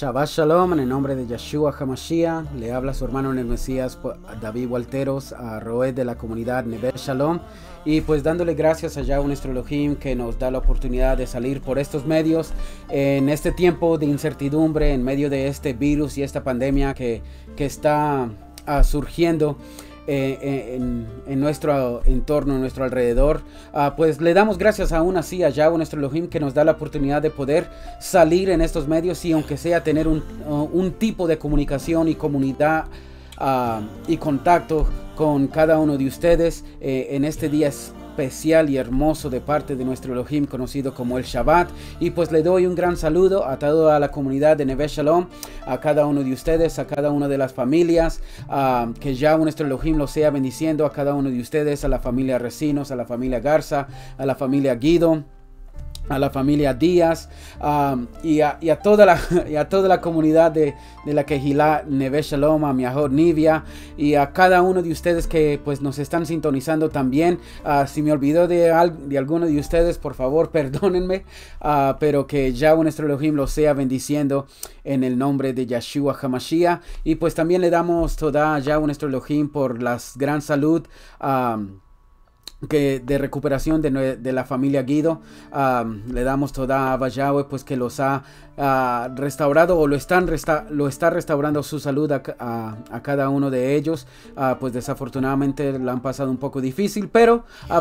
Shabbat Shalom, en el nombre de Yeshua Hamashiach, le habla su hermano en el Mesías pues, David Walteros, a Roed de la comunidad Neve Shalom, y pues dándole gracias a Yahweh nuestro que nos da la oportunidad de salir por estos medios en este tiempo de incertidumbre, en medio de este virus y esta pandemia que, que está ah, surgiendo. Eh, eh, en, nuestro entorno, en nuestro alrededor. Ah, pues le damos gracias aún así a Yahweh, nuestro Elohim, que nos da la oportunidad de poder salir en estos medios y aunque sea tener un, uh, tipo de comunicación y comunidad ah, y contacto con cada uno de ustedes eh, en este día especial y hermoso de parte de nuestro Elohim conocido como el Shabbat. Y pues le doy un gran saludo a toda la comunidad de Neve Shalom, a cada uno de ustedes, a cada una de las familias, que ya nuestro Elohim lo sea bendiciendo a cada uno de ustedes, a la familia Resinos a la familia Garza, a la familia Guido a la familia Díaz um, y, a, toda la, toda la comunidad de, de la Quejilá, Neve Shalom, a Miahor Nivia y a cada uno de ustedes que pues nos están sintonizando también. Ah, si me olvidó de, de, alguno de ustedes, por favor, perdónenme, ah, pero que Yahweh nuestro Elohim lo sea bendiciendo en el nombre de Yeshua Hamashiach. Y pues también le damos toda Yahweh nuestro Elohim por la gran salud. Ah, que de recuperación de, la familia Guido. le damos toda a Yahweh, pues que los ha restaurado o lo, están lo está restaurando su salud a, cada uno de ellos. Ah, pues desafortunadamente la han pasado un poco difícil, pero a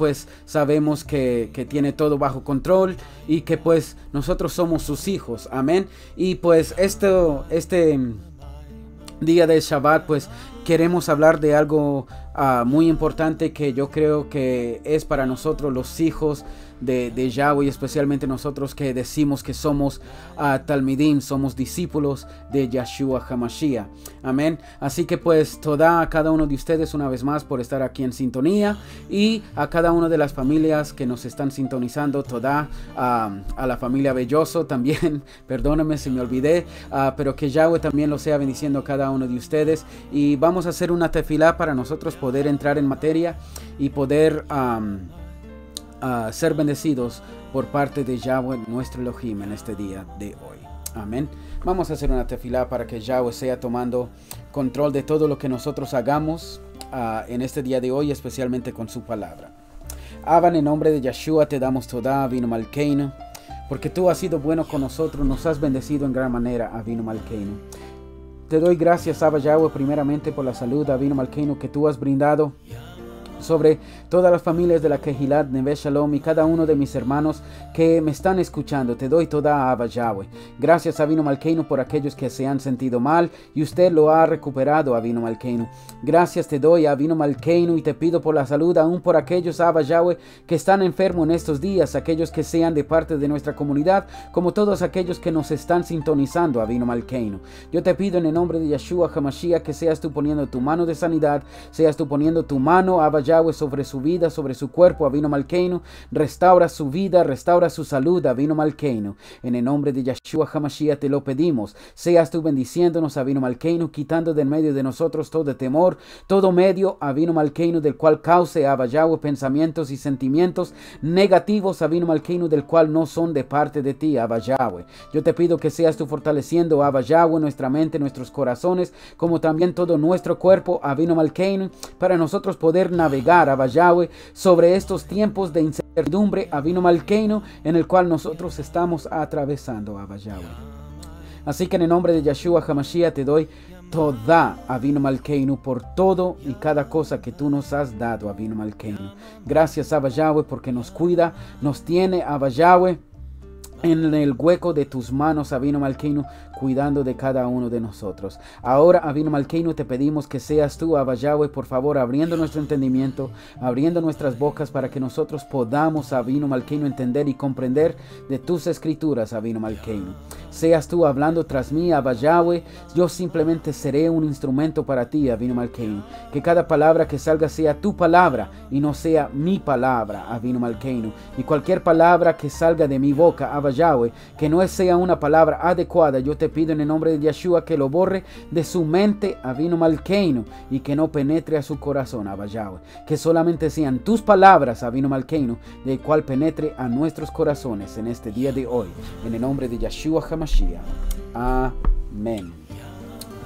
pues sabemos que, que, tiene todo bajo control y que pues nosotros somos sus hijos. Amén. Y pues esto, este día de Shabbat, pues queremos hablar de algo Ah, muy importante que yo creo que es para nosotros los hijos de, de Yahweh, especialmente nosotros que decimos que somos ah, Talmidim, somos discípulos de Yahshua Hamashiach. Amén. Así que pues toda a cada uno de ustedes una vez más por estar aquí en sintonía y a cada una de las familias que nos están sintonizando, toda ah, a la familia Belloso también, perdóname si me olvidé, pero que Yahweh también lo sea bendiciendo a cada uno de ustedes y vamos a hacer una tefilá para nosotros poder entrar en materia y poder ah, ser bendecidos por parte de Yahweh, nuestro Elohim, en este día de hoy. Amén. Vamos a hacer una tefilá para que Yahweh sea tomando control de todo lo que nosotros hagamos ah, en este día de hoy, especialmente con su palabra. Aban, en nombre de Yeshua te damos toda, vino malkeino, porque tú has sido bueno con nosotros, nos has bendecido en gran manera, Avino malkeino. Te doy gracias, Abba primeramente por la salud, Vino Malqueno, que tú has brindado sobre todas las familias de la Kehilat Neve Shalom y cada uno de mis hermanos que me están escuchando. Te doy toda Abba Yahweh. Gracias, Vino Malkeinu, por aquellos que se han sentido mal y usted lo ha recuperado, Avino Malkeinu. Gracias te doy, Avino Malkeinu, y te pido por la salud aún por aquellos, Abba Yahweh, que están enfermos en estos días, aquellos que sean de parte de nuestra comunidad, como todos aquellos que nos están sintonizando, Avino Malkeinu. Yo te pido en el nombre de Yeshua Hamashiach que seas tú poniendo tu mano de sanidad, seas tú poniendo tu mano, Abba sobre su vida, sobre su cuerpo, Avino no Restaura su vida, restaura su salud, Avino no En el nombre de Yeshua Hamashiach te lo pedimos. Seas tú bendiciéndonos, Avino no quitando del medio de nosotros todo temor, todo medio, Avino Malkeinu, del cual cause a Yahweh pensamientos y sentimientos negativos, Avino Malkeinu, del cual no son de parte de ti, Abba Yo te pido que seas tú fortaleciendo, Abba Yahweh, nuestra mente, nuestros corazones, como también todo nuestro cuerpo, Avino no para nosotros poder navegar a sobre estos tiempos de incertidumbre, Abino Malkeino, en el cual nosotros estamos atravesando, Yahweh Así que en el nombre de Yeshua Hamashiach te doy toda, vino malkeino por todo y cada cosa que tú nos has dado, Abino Malkeinu. Gracias, Yahweh porque nos cuida, nos tiene, Yahweh en el hueco de tus manos, Abino cuidando de cada uno de nosotros. Ahora, Abino Malkeino, te pedimos que seas tú, Abba por favor, abriendo nuestro entendimiento, abriendo nuestras bocas para que nosotros podamos, Abino Malkeino, entender y comprender de tus escrituras, Abino Malkeino. Seas tú hablando tras mí, Abba yo simplemente seré un instrumento para ti, Abino Malkeino. Que cada palabra que salga sea tu palabra y no sea mi palabra, Abino Malkeino. Y cualquier palabra que salga de mi boca, Abba que no sea una palabra adecuada, yo te pido en el nombre de Yeshua que lo borre de su mente, Avino Malkeino, y que no penetre a su corazón, Abba Que solamente sean tus palabras, Avino Malkeino, del cual penetre a nuestros corazones en este día de hoy. En el nombre de Yeshua Hamashiach. Amén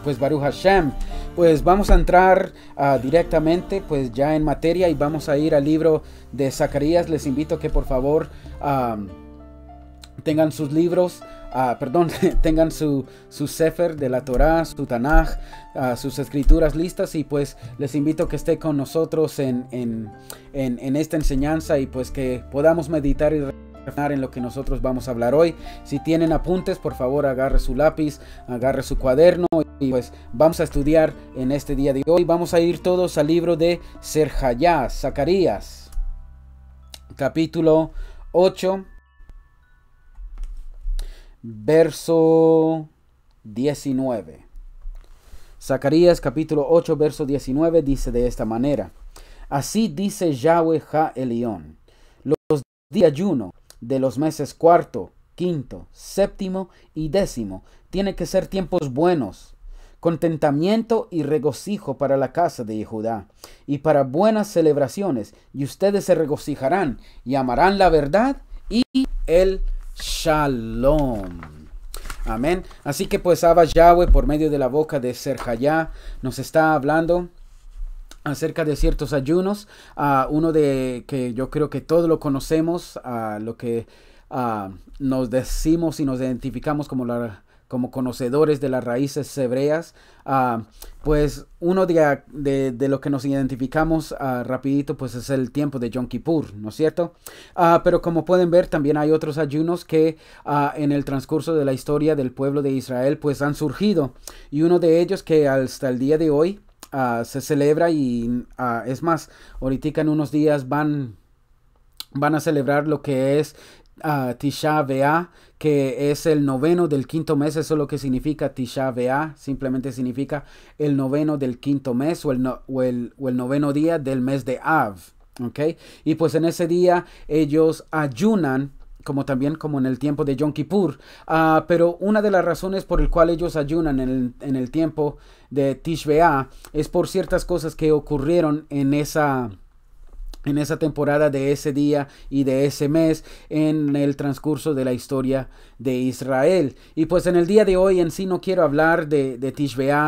pues Baruch Hashem, pues vamos a entrar ah, directamente pues ya en materia y vamos a ir al libro de Zacarías. Les invito que por favor ah, tengan sus libros Ah, perdón, tengan su, su Sefer de la Torah, su Tanaj, ah, sus escrituras listas y pues les invito a que esté con nosotros en, esta enseñanza y pues que podamos meditar y en lo que nosotros vamos a hablar hoy. Si tienen apuntes, por favor agarre su lápiz, agarre su cuaderno y pues vamos a estudiar en este día de hoy. Vamos a ir todos al libro de Serjayá, Zacarías, capítulo 8 verso 19. Zacarías capítulo 8, verso 19 dice de esta manera. Así dice Yahweh Ja Elión. Los días de ayuno de los meses cuarto, quinto, séptimo y décimo tienen que ser tiempos buenos, contentamiento y regocijo para la casa de Judá, y para buenas celebraciones, y ustedes se regocijarán y amarán la verdad y el Shalom. Amén. Así que pues Abba Yahweh por medio de la boca de Serjayá nos está hablando acerca de ciertos ayunos, a uno de que yo creo que todos lo conocemos, a lo que nos decimos y nos identificamos como la como conocedores de las raíces hebreas, ah, pues uno de, ah, de, los que nos identificamos ah, rapidito, pues es el tiempo de Yom Kippur, ¿no es cierto? pero como pueden ver, también hay otros ayunos que en el transcurso de la historia del pueblo de Israel, pues han surgido. Y uno de ellos que hasta el día de hoy se celebra y es más, ahorita en unos días van van a celebrar lo que es uh, Tisha que es el noveno del quinto mes, eso es lo que significa Tisha simplemente significa el noveno del quinto mes o el, o el, noveno día del mes de Av. ¿okay? Y pues en ese día ellos ayunan como también como en el tiempo de Yom Kippur. Ah, pero una de las razones por el cual ellos ayunan en el, tiempo de vea es por ciertas cosas que ocurrieron en esa en esa temporada de ese día y de ese mes en el transcurso de la historia de Israel. Y pues en el día de hoy en sí no quiero hablar de, de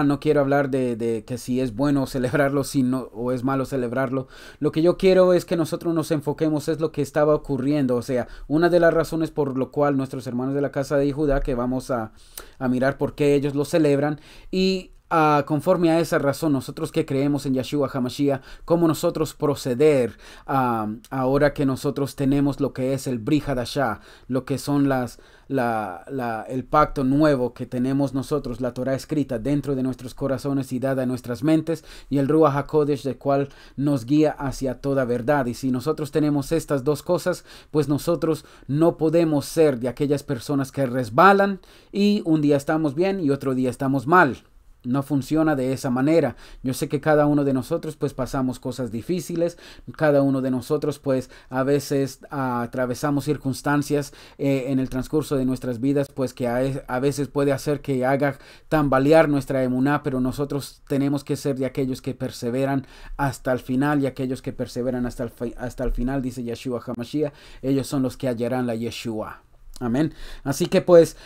no quiero hablar de, que si es bueno celebrarlo si no, o es malo celebrarlo. Lo que yo quiero es que nosotros nos enfoquemos es lo que estaba ocurriendo. O sea, una de las razones por lo cual nuestros hermanos de la casa de Judá, que vamos a, a mirar por qué ellos lo celebran, y Ah, conforme a esa razón, nosotros que creemos en Yeshua Hamashiach, cómo nosotros proceder ah, ahora que nosotros tenemos lo que es el Brihadashah, lo que son las, el pacto nuevo que tenemos nosotros, la Torah escrita dentro de nuestros corazones y dada en nuestras mentes, y el Ruach HaKodesh, de cual nos guía hacia toda verdad. Y si nosotros tenemos estas dos cosas, pues nosotros no podemos ser de aquellas personas que resbalan y un día estamos bien y otro día estamos mal. No funciona de esa manera. Yo sé que cada uno de nosotros pues pasamos cosas difíciles, cada uno de nosotros pues a veces ah, atravesamos circunstancias eh, en el transcurso de nuestras vidas pues que a, veces puede hacer que haga tambalear nuestra emuná, pero nosotros tenemos que ser de aquellos que perseveran hasta el final y aquellos que perseveran hasta el, hasta el final, dice Yeshua Hamashiach, ellos son los que hallarán la Yeshua. Amén. Así que pues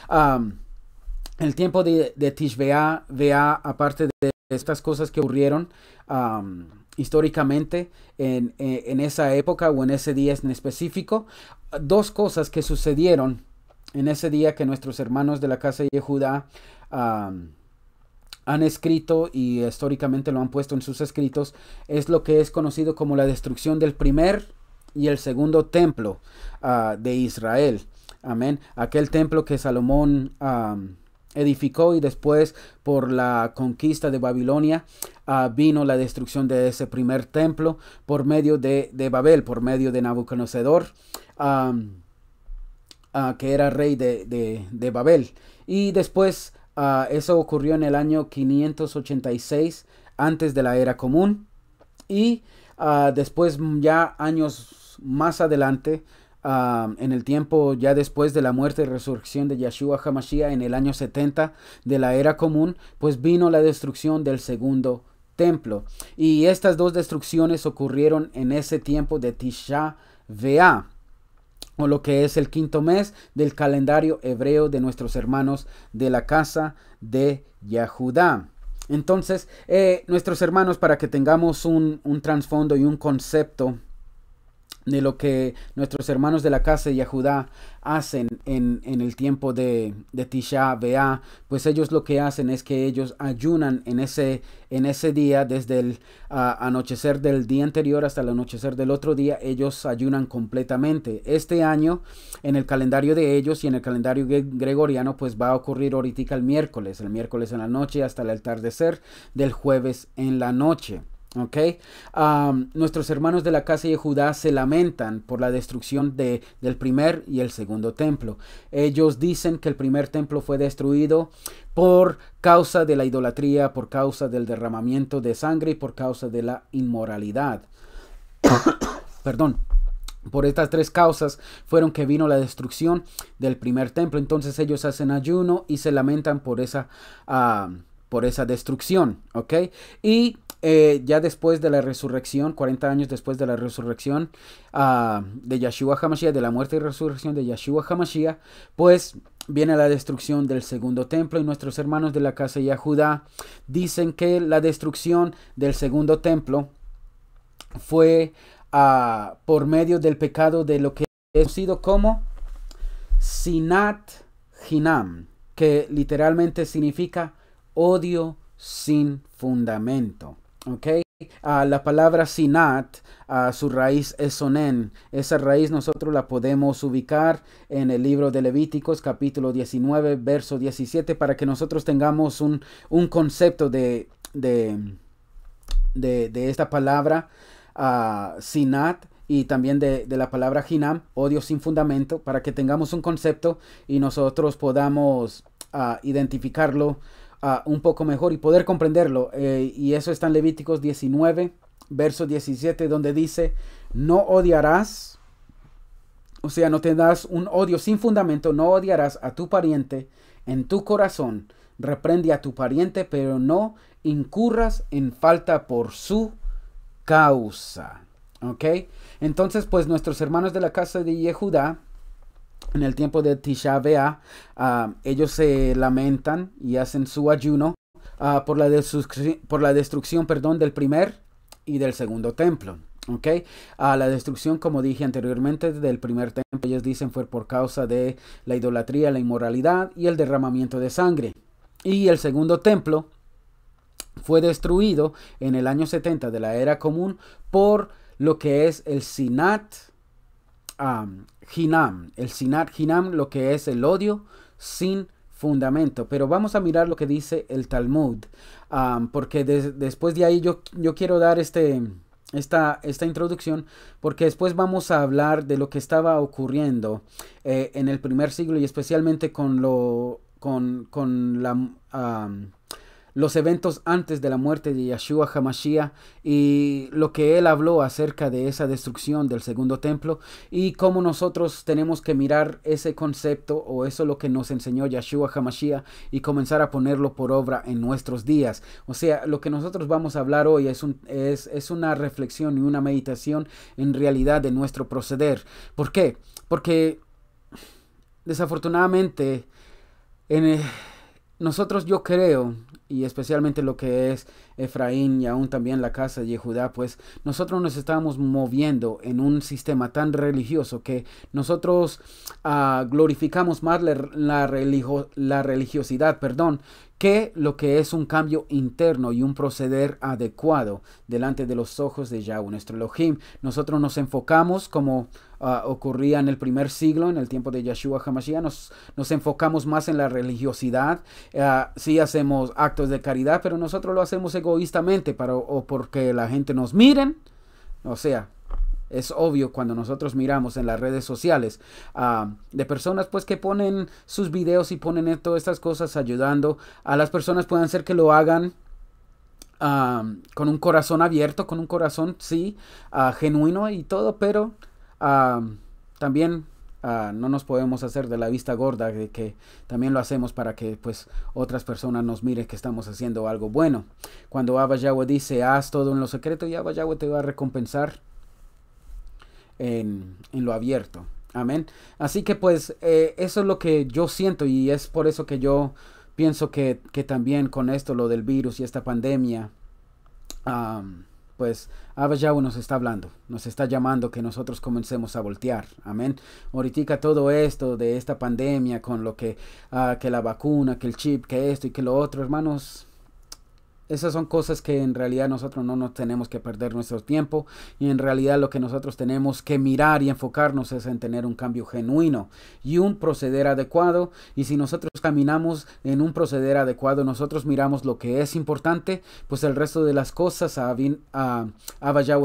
el tiempo de, de vea, aparte de estas cosas que ocurrieron históricamente eh, en, esa época o en ese día en específico, dos cosas que sucedieron en ese día que nuestros hermanos de la casa de Judá han escrito y históricamente lo han puesto en sus escritos, es lo que es conocido como la destrucción del primer y el segundo templo ah, de Israel. Amén. Aquel templo que Salomón edificó y después por la conquista de Babilonia ah, vino la destrucción de ese primer templo por medio de, Babel, por medio de Nabucodonosor, ah, que era rey de, Babel. Y después ah, eso ocurrió en el año 586 antes de la era común y después ya años más adelante en el tiempo ya después de la muerte y resurrección de Yeshua Hamashiach en el año 70 de la era común, pues vino la destrucción del segundo templo. Y estas dos destrucciones ocurrieron en ese tiempo de Tisha Vea, o lo que es el quinto mes del calendario hebreo de nuestros hermanos de la casa de Yahudá. Entonces, eh, nuestros hermanos, para que tengamos un, un trasfondo y un concepto de lo que nuestros hermanos de la casa de Judá hacen en, el tiempo de, de Tisha Bea, pues ellos lo que hacen es que ellos ayunan en ese, en ese día, desde el anochecer del día anterior hasta el anochecer del otro día, ellos ayunan completamente. Este año, en el calendario de ellos y en el calendario gregoriano, pues va a ocurrir ahorita el miércoles, el miércoles en la noche hasta el atardecer del jueves en la noche. Ok, nuestros hermanos de la casa de Judá se lamentan por la destrucción del primer y el segundo templo. Ellos dicen que el primer templo fue destruido por causa de la idolatría, por causa del derramamiento de sangre y por causa de la inmoralidad. Perdón. Por estas tres causas fueron que vino la destrucción del primer templo. Entonces ellos hacen ayuno y se lamentan por esa ah, por esa destrucción, ¿ok? Y eh, ya después de la resurrección, 40 años después de la resurrección ah, de Yeshua Hamashiach, de la muerte y resurrección de Yeshua Hamashiach, pues viene la destrucción del segundo templo y nuestros hermanos de la casa ya Judá dicen que la destrucción del segundo templo fue ah, por medio del pecado de lo que es sido como Sinat Hinam, que literalmente significa odio sin fundamento. ¿Ok? A ah, la palabra sinat, a ah, su raíz es Sonen. Esa raíz nosotros la podemos ubicar en el libro de Levíticos, capítulo 19, verso 17, para que nosotros tengamos un, concepto de, de, esta palabra ah, sinat y también de, la palabra hinam, odio sin fundamento, para que tengamos un concepto y nosotros podamos identificarlo un poco mejor y poder comprenderlo. Eh, y eso está en Levíticos 19, verso 17, donde dice, no odiarás, o sea, no das un odio sin fundamento, no odiarás a tu pariente en tu corazón. Reprende a tu pariente, pero no incurras en falta por su causa. ¿Ok? Entonces, pues nuestros hermanos de la casa de Yehudá, en el tiempo de Tisha ah, ellos se lamentan y hacen su ayuno ah, por, la por, la destrucción perdón, del primer y del segundo templo. Ah, la destrucción, como dije anteriormente, del primer templo, ellos dicen fue por causa de la idolatría, la inmoralidad y el derramamiento de sangre. Y el segundo templo fue destruido en el año 70 de la era común por lo que es el Sinat, Hinam, el Sinat Hinam, lo que es el odio sin fundamento. Pero vamos a mirar lo que dice el Talmud, porque después de ahí yo, yo quiero dar este, esta, esta, introducción, porque después vamos a hablar de lo que estaba ocurriendo eh, en el primer siglo y especialmente con, lo, con, con la los eventos antes de la muerte de Yeshua Hamashiach y lo que él habló acerca de esa destrucción del segundo templo y cómo nosotros tenemos que mirar ese concepto o eso lo que nos enseñó Yeshua Hamashiach y comenzar a ponerlo por obra en nuestros días. O sea, lo que nosotros vamos a hablar hoy es, es, una reflexión y una meditación en realidad de nuestro proceder. ¿Por qué? Porque desafortunadamente en, nosotros yo creo y especialmente lo que es Efraín y aún también la casa de Judá, pues nosotros nos estamos moviendo en un sistema tan religioso que nosotros ah, glorificamos más la, la religiosidad, perdón, que lo que es un cambio interno y un proceder adecuado delante de los ojos de Yahweh, nuestro Elohim. Nosotros nos enfocamos como ah, ocurría en el primer siglo, en el tiempo de Yeshua Hamashiach, nos, enfocamos más en la religiosidad. Ah, sí hacemos actos de caridad, pero nosotros lo hacemos egoístamente para, o porque la gente nos miren. O sea, es obvio cuando nosotros miramos en las redes sociales ah, de personas pues que ponen sus videos y ponen e, todas estas cosas ayudando a las personas. Pueden ser que lo hagan ah, con un corazón abierto, con un corazón, sí, ah, genuino y todo, pero también no nos podemos hacer de la vista gorda de que también lo hacemos para que pues otras personas nos miren que estamos haciendo algo bueno. Cuando Abba Yahweh dice haz todo en lo secreto y Abba Yahweh te va a recompensar en, lo abierto. Amén. Así que pues eh, eso es lo que yo siento y es por eso que yo pienso que, también con esto, lo del virus y esta pandemia, um, pues Abba Yahweh nos está hablando, nos está llamando que nosotros comencemos a voltear. Amén. Ahorita todo esto de esta pandemia con lo que, ah, que la vacuna, que el chip, que esto y que lo otro, hermanos, esas son cosas que en realidad nosotros no nos tenemos que perder nuestro tiempo y en realidad lo que nosotros tenemos que mirar y enfocarnos es en tener un cambio genuino y un proceder adecuado y si nosotros caminamos en un proceder adecuado nosotros miramos lo que es importante pues el resto de las cosas a, a,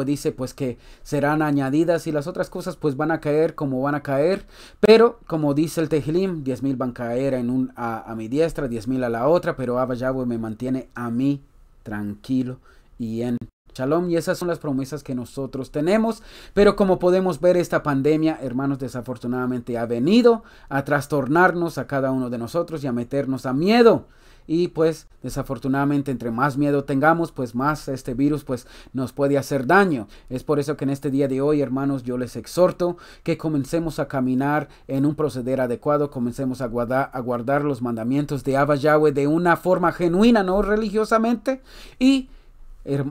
dice pues que serán añadidas y las otras cosas pues van a caer como van a caer pero como dice el Tejilim 10,000 van a caer en un, a, mi diestra 10,000 a la otra pero Abba me mantiene a mí tranquilo y en Shalom, y esas son las promesas que nosotros tenemos. Pero como podemos ver, esta pandemia, hermanos, desafortunadamente ha venido a trastornarnos a cada uno de nosotros y a meternos a miedo y pues desafortunadamente entre más miedo tengamos pues más este virus pues nos puede hacer daño es por eso que en este día de hoy hermanos yo les exhorto que comencemos a caminar en un proceder adecuado comencemos a guardar, los mandamientos de Abba Yahweh de una forma genuina no religiosamente y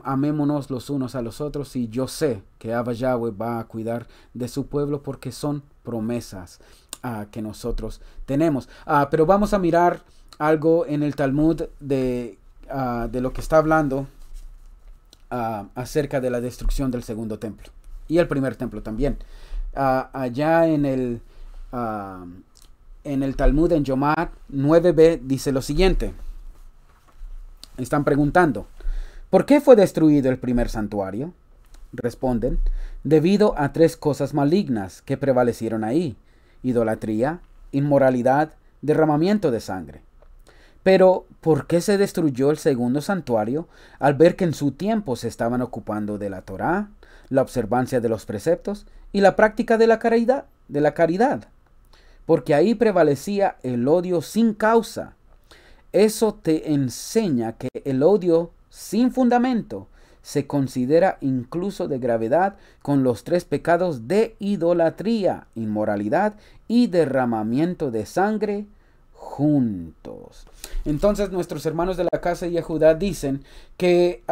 amémonos los unos a los otros y yo sé que Abba Yahweh va a cuidar de su pueblo porque son promesas ah, que nosotros tenemos. Ah, pero vamos a mirar algo en el Talmud de, ah, lo que está hablando ah, acerca de la destrucción del segundo templo y el primer templo también. Ah, allá en el, en el Talmud en Yomar 9b dice lo siguiente. Están preguntando, ¿por qué fue destruido el primer santuario? Responden, debido a tres cosas malignas que prevalecieron ahí. Idolatría, inmoralidad, derramamiento de sangre. Pero, ¿por qué se destruyó el segundo santuario al ver que en su tiempo se estaban ocupando de la Torá, la observancia de los preceptos y la práctica de la caridad? De la caridad? Porque ahí prevalecía el odio sin causa. Eso te enseña que el odio sin fundamento se considera incluso de gravedad con los tres pecados de idolatría, inmoralidad y derramamiento de sangre juntos. Entonces nuestros hermanos de la casa de Judá dicen que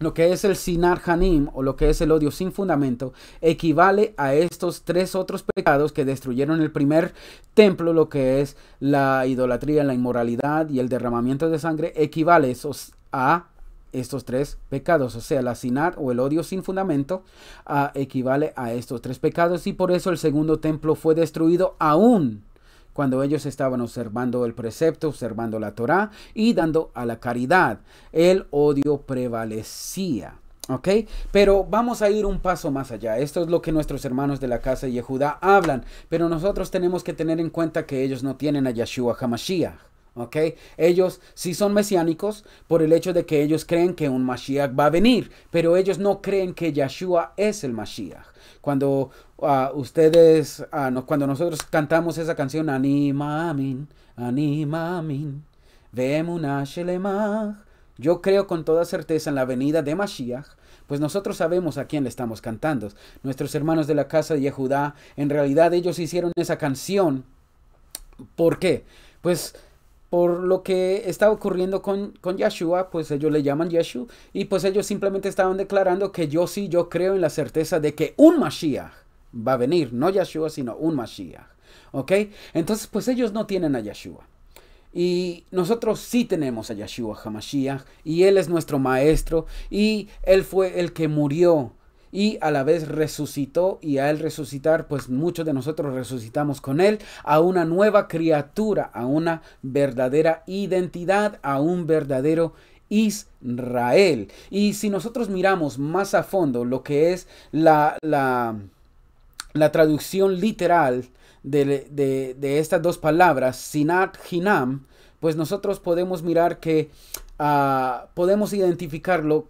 lo que es el sinar hanim o lo que es el odio sin fundamento equivale a estos tres otros pecados que destruyeron el primer templo, lo que es la idolatría, la inmoralidad y el derramamiento de sangre, equivale esos a estos tres pecados. O sea, la sinar o el odio sin fundamento ah, equivale a estos tres pecados y por eso el segundo templo fue destruido aún cuando ellos estaban observando el precepto, observando la Torá y dando a la caridad. El odio prevalecía. ¿Ok? Pero vamos a ir un paso más allá. Esto es lo que nuestros hermanos de la casa de Yehudá hablan. Pero nosotros tenemos que tener en cuenta que ellos no tienen a Yeshua Hamashiach. ¿ok? Ellos sí son mesiánicos por el hecho de que ellos creen que un Mashiach va a venir, pero ellos no creen que Yeshua es el Mashiach. Cuando ah, ustedes, ah, cuando nosotros cantamos esa canción, Anima Amin, Anima Amin, yo creo con toda certeza en la venida de Mashiach, pues nosotros sabemos a quién le estamos cantando. Nuestros hermanos de la casa de Yehudá, en realidad ellos hicieron esa canción. ¿Por qué? Pues por lo que está ocurriendo con, con Yeshua, pues ellos le llaman Yeshua, y pues ellos simplemente estaban declarando que yo sí, yo creo en la certeza de que un Mashiach va a venir, no Yeshua, sino un Mashiach. ¿Ok? Entonces, pues ellos no tienen a Yeshua. Y nosotros sí tenemos a Yeshua Hamashiach, y Él es nuestro maestro, y Él fue el que murió y a la vez resucitó y a él resucitar, pues muchos de nosotros resucitamos con él a una nueva criatura, a una verdadera identidad, a un verdadero Israel. Y si nosotros miramos más a fondo lo que es la, la, la traducción literal de, estas dos palabras, Sinat Hinam, pues nosotros podemos mirar que ah, podemos identificarlo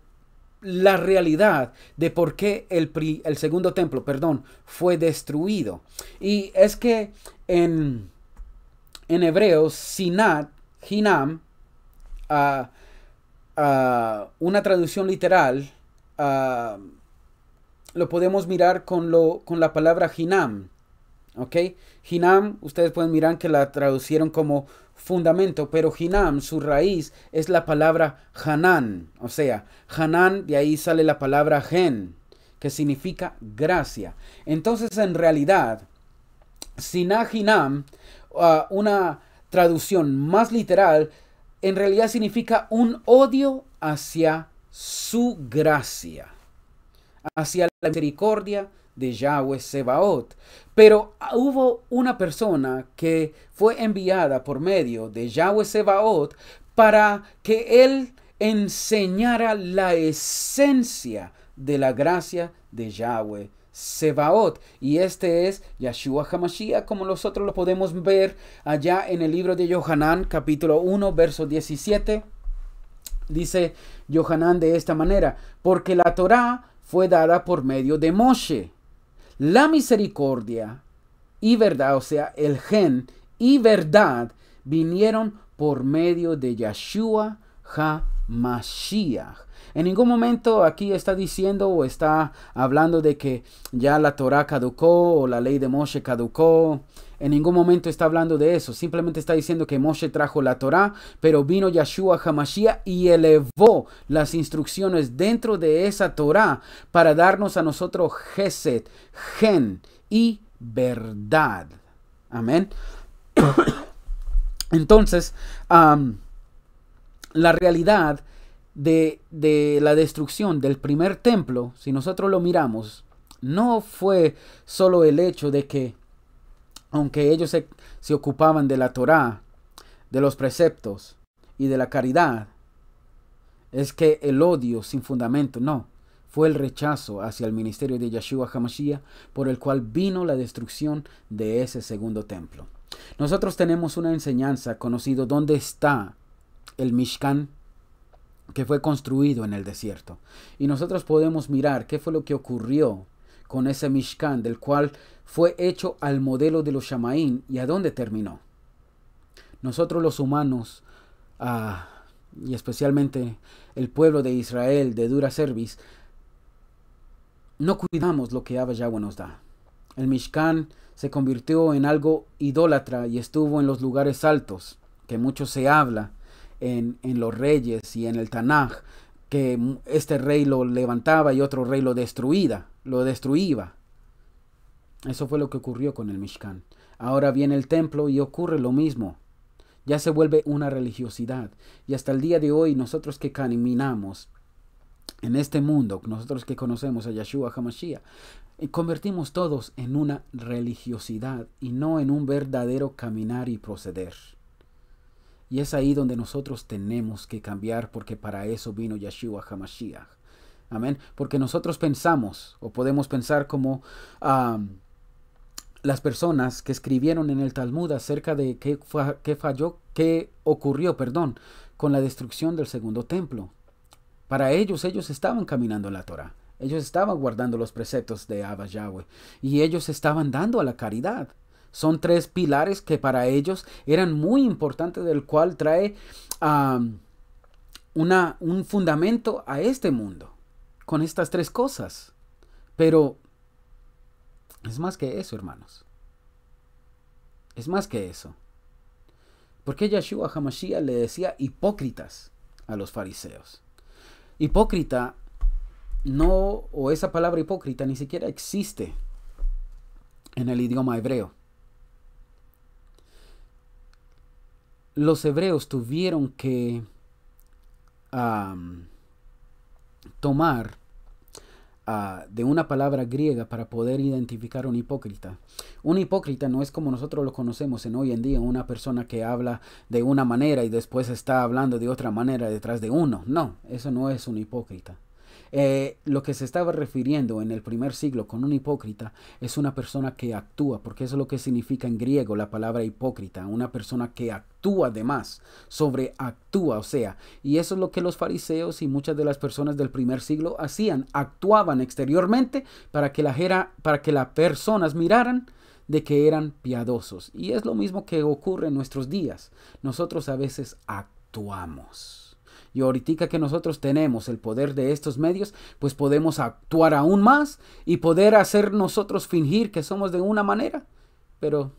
la realidad de por qué el, el segundo templo, perdón, fue destruido. Y es que en, en hebreo, Sinat, Hinam, una traducción literal, lo podemos mirar con, con la palabra Hinam, ¿ok? Hinam, ustedes pueden mirar que la traducieron como fundamento, pero Hinam, su raíz, es la palabra Hanan, o sea, Hanan, de ahí sale la palabra Gen, que significa gracia. Entonces, en realidad, Sina Hinam, uh, una traducción más literal, en realidad significa un odio hacia su gracia, hacia la misericordia, de Yahweh Sebaot. Pero ah, hubo una persona que fue enviada por medio de Yahweh Sebaot para que él enseñara la esencia de la gracia de Yahweh Sebaot. Y este es Yahshua Hamashiach, como nosotros lo podemos ver allá en el libro de Yohanan, capítulo 1, verso 17. Dice Yohanan de esta manera, porque la Torá fue dada por medio de Moshe, la misericordia y verdad, o sea, el gen y verdad vinieron por medio de Yeshua HaMashiach. En ningún momento aquí está diciendo o está hablando de que ya la Torah caducó o la ley de Moshe caducó. En ningún momento está hablando de eso. Simplemente está diciendo que Moshe trajo la Torá, pero vino Yahshua Hamashiach y elevó las instrucciones dentro de esa Torá para darnos a nosotros Geset, Gen y verdad. Amén. Entonces, la realidad de, de la destrucción del primer templo, si nosotros lo miramos, no fue solo el hecho de que aunque ellos se, ocupaban de la Torá, de los preceptos y de la caridad, es que el odio sin fundamento, no, fue el rechazo hacia el ministerio de Yeshua Hamashiach, por el cual vino la destrucción de ese segundo templo. Nosotros tenemos una enseñanza conocido dónde está el Mishkan que fue construido en el desierto. Y nosotros podemos mirar qué fue lo que ocurrió con ese Mishkan, del cual fue hecho al modelo de los Shamaín y a dónde terminó. Nosotros los humanos, ah, y especialmente el pueblo de Israel de dura Service no cuidamos lo que Abba Yahweh nos da. El Mishkan se convirtió en algo idólatra y estuvo en los lugares altos, que mucho se habla en, en los reyes y en el Tanaj, que este rey lo levantaba y otro rey lo destruía lo destruía. Eso fue lo que ocurrió con el Mishkan. Ahora viene el templo y ocurre lo mismo. Ya se vuelve una religiosidad. Y hasta el día de hoy nosotros que caminamos en este mundo, nosotros que conocemos a Yeshua Hamashiach, eh, convertimos todos en una religiosidad y no en un verdadero caminar y proceder. Y es ahí donde nosotros tenemos que cambiar porque para eso vino Yeshua Hamashiach. Amén. Porque nosotros pensamos o podemos pensar como las personas que escribieron en el Talmud acerca de qué, falló, qué ocurrió, perdón, con la destrucción del segundo templo. Para ellos, ellos estaban caminando la Torah. Ellos estaban guardando los preceptos de Abba Yahweh. Y ellos estaban dando a la caridad. Son tres pilares que para ellos eran muy importantes, del cual trae una, un fundamento a este mundo con estas tres cosas. Pero es más que eso, hermanos. Es más que eso. Porque Yeshua Hamashiach le decía hipócritas a los fariseos. Hipócrita no, o esa palabra hipócrita ni siquiera existe en el idioma hebreo. Los hebreos tuvieron que tomar ah, de una palabra griega para poder identificar un hipócrita. Un hipócrita no es como nosotros lo conocemos en hoy en día, una persona que habla de una manera y después está hablando de otra manera detrás de uno. No, eso no es un hipócrita. Eh, lo que se estaba refiriendo en el primer siglo con un hipócrita es una persona que actúa, porque eso es lo que significa en griego la palabra hipócrita, una persona que actúa de más, sobreactúa, o sea, y eso es lo que los fariseos y muchas de las personas del primer siglo hacían, actuaban exteriormente para que para que las personas miraran de que eran piadosos. Y es lo mismo que ocurre en nuestros días. Nosotros a veces actuamos. Y ahorita que nosotros tenemos el poder de estos medios, pues podemos actuar aún más y poder hacer nosotros fingir que somos de una manera, pero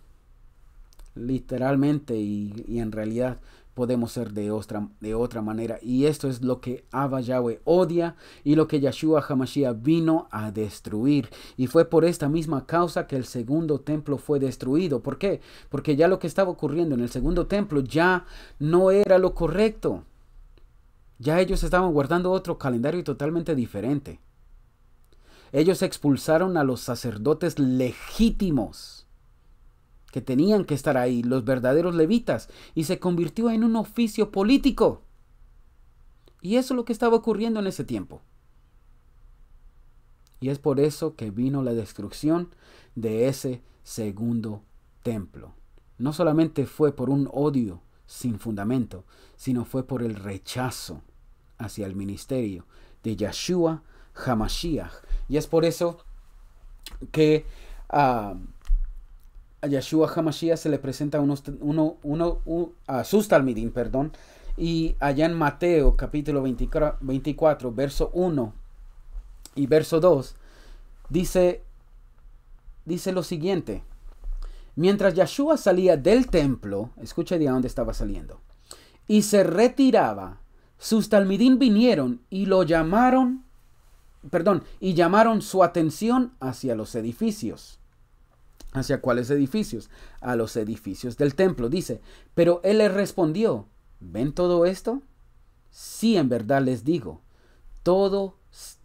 literalmente y, en realidad podemos ser de otra, de otra manera. Y esto es lo que Abba Yahweh odia y lo que Yahshua Hamashiach vino a destruir. Y fue por esta misma causa que el segundo templo fue destruido. ¿Por qué? Porque ya lo que estaba ocurriendo en el segundo templo ya no era lo correcto. Ya ellos estaban guardando otro calendario totalmente diferente. Ellos expulsaron a los sacerdotes legítimos que tenían que estar ahí, los verdaderos levitas, y se convirtió en un oficio político. Y eso es lo que estaba ocurriendo en ese tiempo. Y es por eso que vino la destrucción de ese segundo templo. No solamente fue por un odio sin fundamento, sino fue por el rechazo hacia el ministerio de Yeshua Hamashiach. Y es por eso que ah, a Yeshua Hamashiach se le presenta uno, uno, a sus perdón, y allá en Mateo capítulo 24, verso 1 y verso 2, dice, dice lo siguiente. Mientras Yeshua salía del templo, escuche de dónde estaba saliendo, y se retiraba, sus talmidín vinieron y lo llamaron, perdón, y llamaron su atención hacia los edificios. ¿Hacia cuáles edificios? A los edificios del templo, dice. Pero él les respondió, ¿ven todo esto? Sí, en verdad les digo, todos,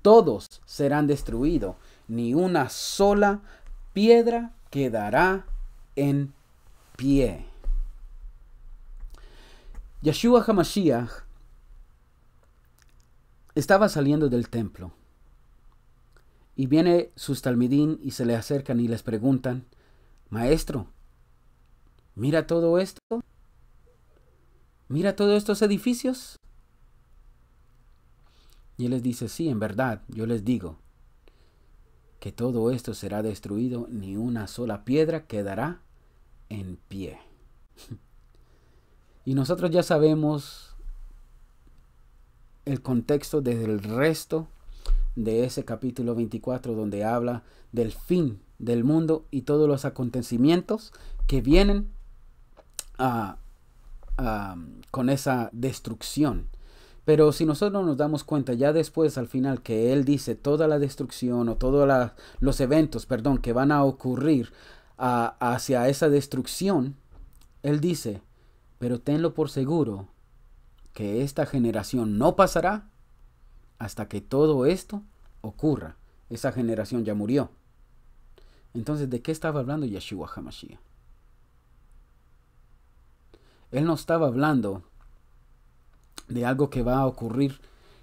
todos serán destruidos, ni una sola piedra quedará en pie. Yeshua HaMashiach estaba saliendo del templo y viene sus talmidín y se le acercan y les preguntan, Maestro, mira todo esto, mira todos estos edificios. Y él les dice, sí, en verdad, yo les digo que todo esto será destruido, ni una sola piedra quedará en pie. Y nosotros ya sabemos el contexto desde el resto de ese capítulo 24 donde habla del fin del mundo y todos los acontecimientos que vienen con esa destrucción. Pero si nosotros nos damos cuenta ya después al final que él dice toda la destrucción o todos los eventos, perdón, que van a ocurrir hacia esa destrucción, Él dice, pero tenlo por seguro que esta generación no pasará hasta que todo esto ocurra. Esa generación ya murió. Entonces, ¿de qué estaba hablando Yeshua Hamashiach? Él no estaba hablando de algo que va a ocurrir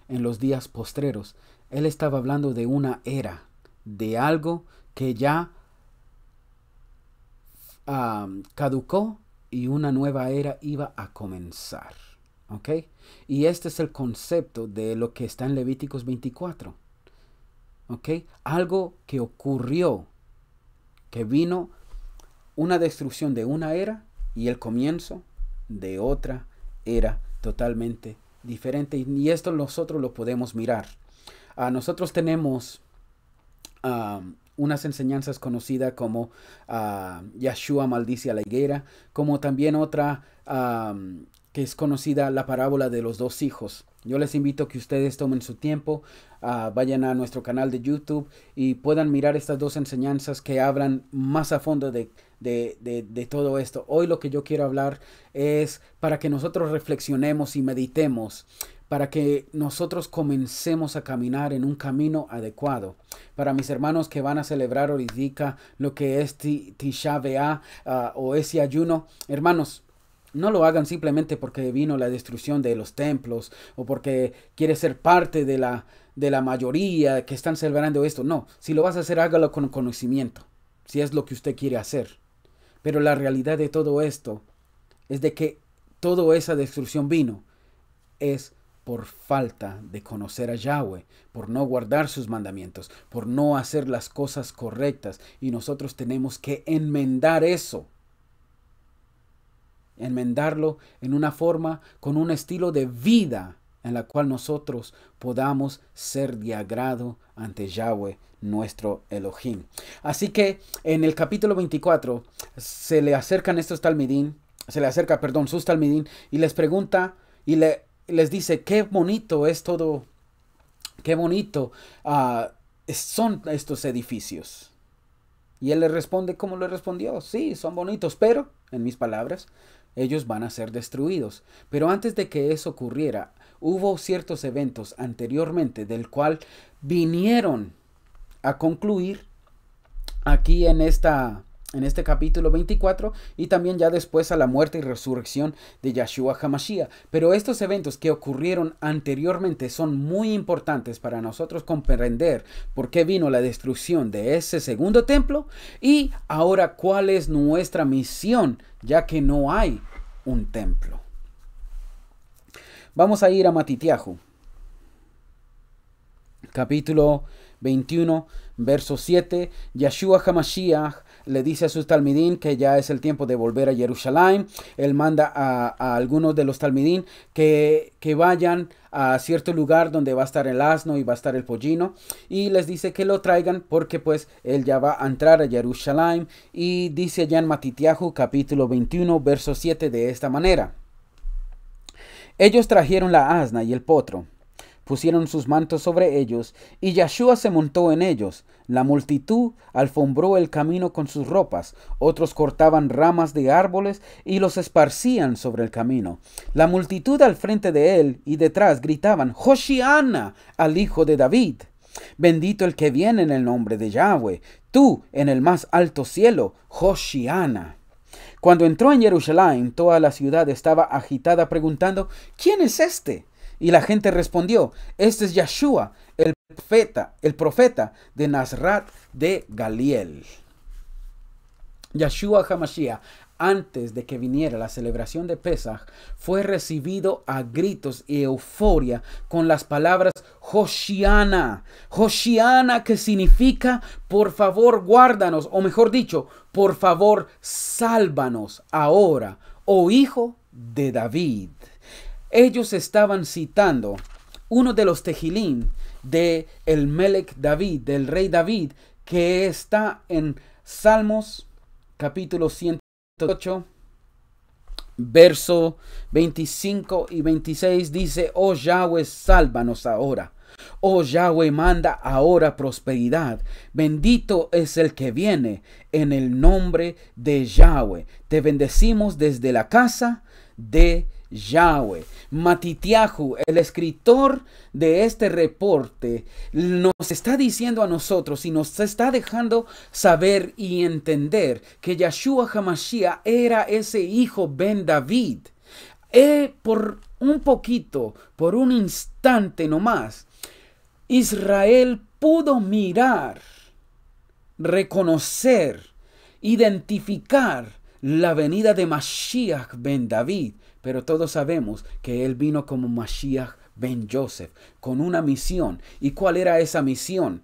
en los días postreros. Él estaba hablando de una era, de algo que ya caducó y una nueva era iba a comenzar. ¿Ok? Y este es el concepto de lo que está en Levíticos 24. ¿Ok? Algo que ocurrió, que vino una destrucción de una era y el comienzo de otra era totalmente diferente. Y esto nosotros lo podemos mirar. Ah, nosotros tenemos unas enseñanzas conocidas como ah, Yahshua maldice a la higuera, como también otra que es conocida la parábola de los dos hijos. Yo les invito que ustedes tomen su tiempo, ah, vayan a nuestro canal de YouTube y puedan mirar estas dos enseñanzas que hablan más a fondo de, todo esto. Hoy lo que yo quiero hablar es para que nosotros reflexionemos y meditemos para que nosotros comencemos a caminar en un camino adecuado. Para mis hermanos que van a celebrar ahorita lo que es Tisha Bea ah, o ese ayuno, hermanos, no lo hagan simplemente porque vino la destrucción de los templos o porque quiere ser parte de la, de la mayoría que están celebrando esto. No, si lo vas a hacer, hágalo con conocimiento, si es lo que usted quiere hacer. Pero la realidad de todo esto es de que toda esa destrucción vino es por falta de conocer a Yahweh, por no guardar sus mandamientos, por no hacer las cosas correctas. Y nosotros tenemos que enmendar eso. Enmendarlo en una forma, con un estilo de vida en la cual nosotros podamos ser de agrado ante Yahweh, nuestro Elohim. Así que en el capítulo 24 se le acercan estos talmidín, se le acerca, perdón, sus talmidín y les pregunta y le les dice, qué bonito es todo, qué bonito ah, son estos edificios. Y él le responde como le respondió, sí, son bonitos, pero, en mis palabras, ellos van a ser destruidos. Pero antes de que eso ocurriera, hubo ciertos eventos anteriormente del cual vinieron a concluir aquí en esta en este capítulo 24 y también ya después a la muerte y resurrección de Yahshua Hamashiach. Pero estos eventos que ocurrieron anteriormente son muy importantes para nosotros comprender por qué vino la destrucción de ese segundo templo y ahora cuál es nuestra misión ya que no hay un templo. Vamos a ir a Matitiahu, capítulo 21, verso 7. Yahshua Hamashiach le dice a sus talmidín que ya es el tiempo de volver a Jerusalén. Él manda a, algunos de los talmidín que, vayan a cierto lugar donde va a estar el asno y va a estar el pollino y les dice que lo traigan porque pues él ya va a entrar a Jerusalén y dice allá en Matitiahu capítulo 21 verso 7 de esta manera. Ellos trajeron la asna y el potro pusieron sus mantos sobre ellos, y Yeshua se montó en ellos. La multitud alfombró el camino con sus ropas, otros cortaban ramas de árboles y los esparcían sobre el camino. La multitud al frente de él y detrás gritaban, Hoshiana al hijo de David. Bendito el que viene en el nombre de Yahweh, tú en el más alto cielo, Hoshiana. Cuando entró en Jerusalén, toda la ciudad estaba agitada preguntando, ¿quién es este? Y la gente respondió, este es Yeshua, el profeta, el profeta de Nazrat de Galiel. Yeshua Hamashiach, antes de que viniera la celebración de Pesach, fue recibido a gritos y euforia con las palabras Hoshiana. Hoshiana que significa por favor guárdanos, o mejor dicho, por favor sálvanos ahora, oh hijo de David ellos estaban citando uno de los tejilín de el Melech David, del rey David, que está en Salmos capítulo 108, verso 25 y 26, dice, oh Yahweh, sálvanos ahora. Oh Yahweh, manda ahora prosperidad. Bendito es el que viene en el nombre de Yahweh. Te bendecimos desde la casa de Yahweh. Matitiahu, el escritor de este reporte, nos está diciendo a nosotros y nos está dejando saber y entender que Yahshua Hamashiach era ese hijo Ben David. por un poquito, por un instante nomás, Israel pudo mirar, reconocer, identificar la venida de Mashiach Ben David pero todos sabemos que Él vino como Mashiach Ben Joseph con una misión. ¿Y cuál era esa misión?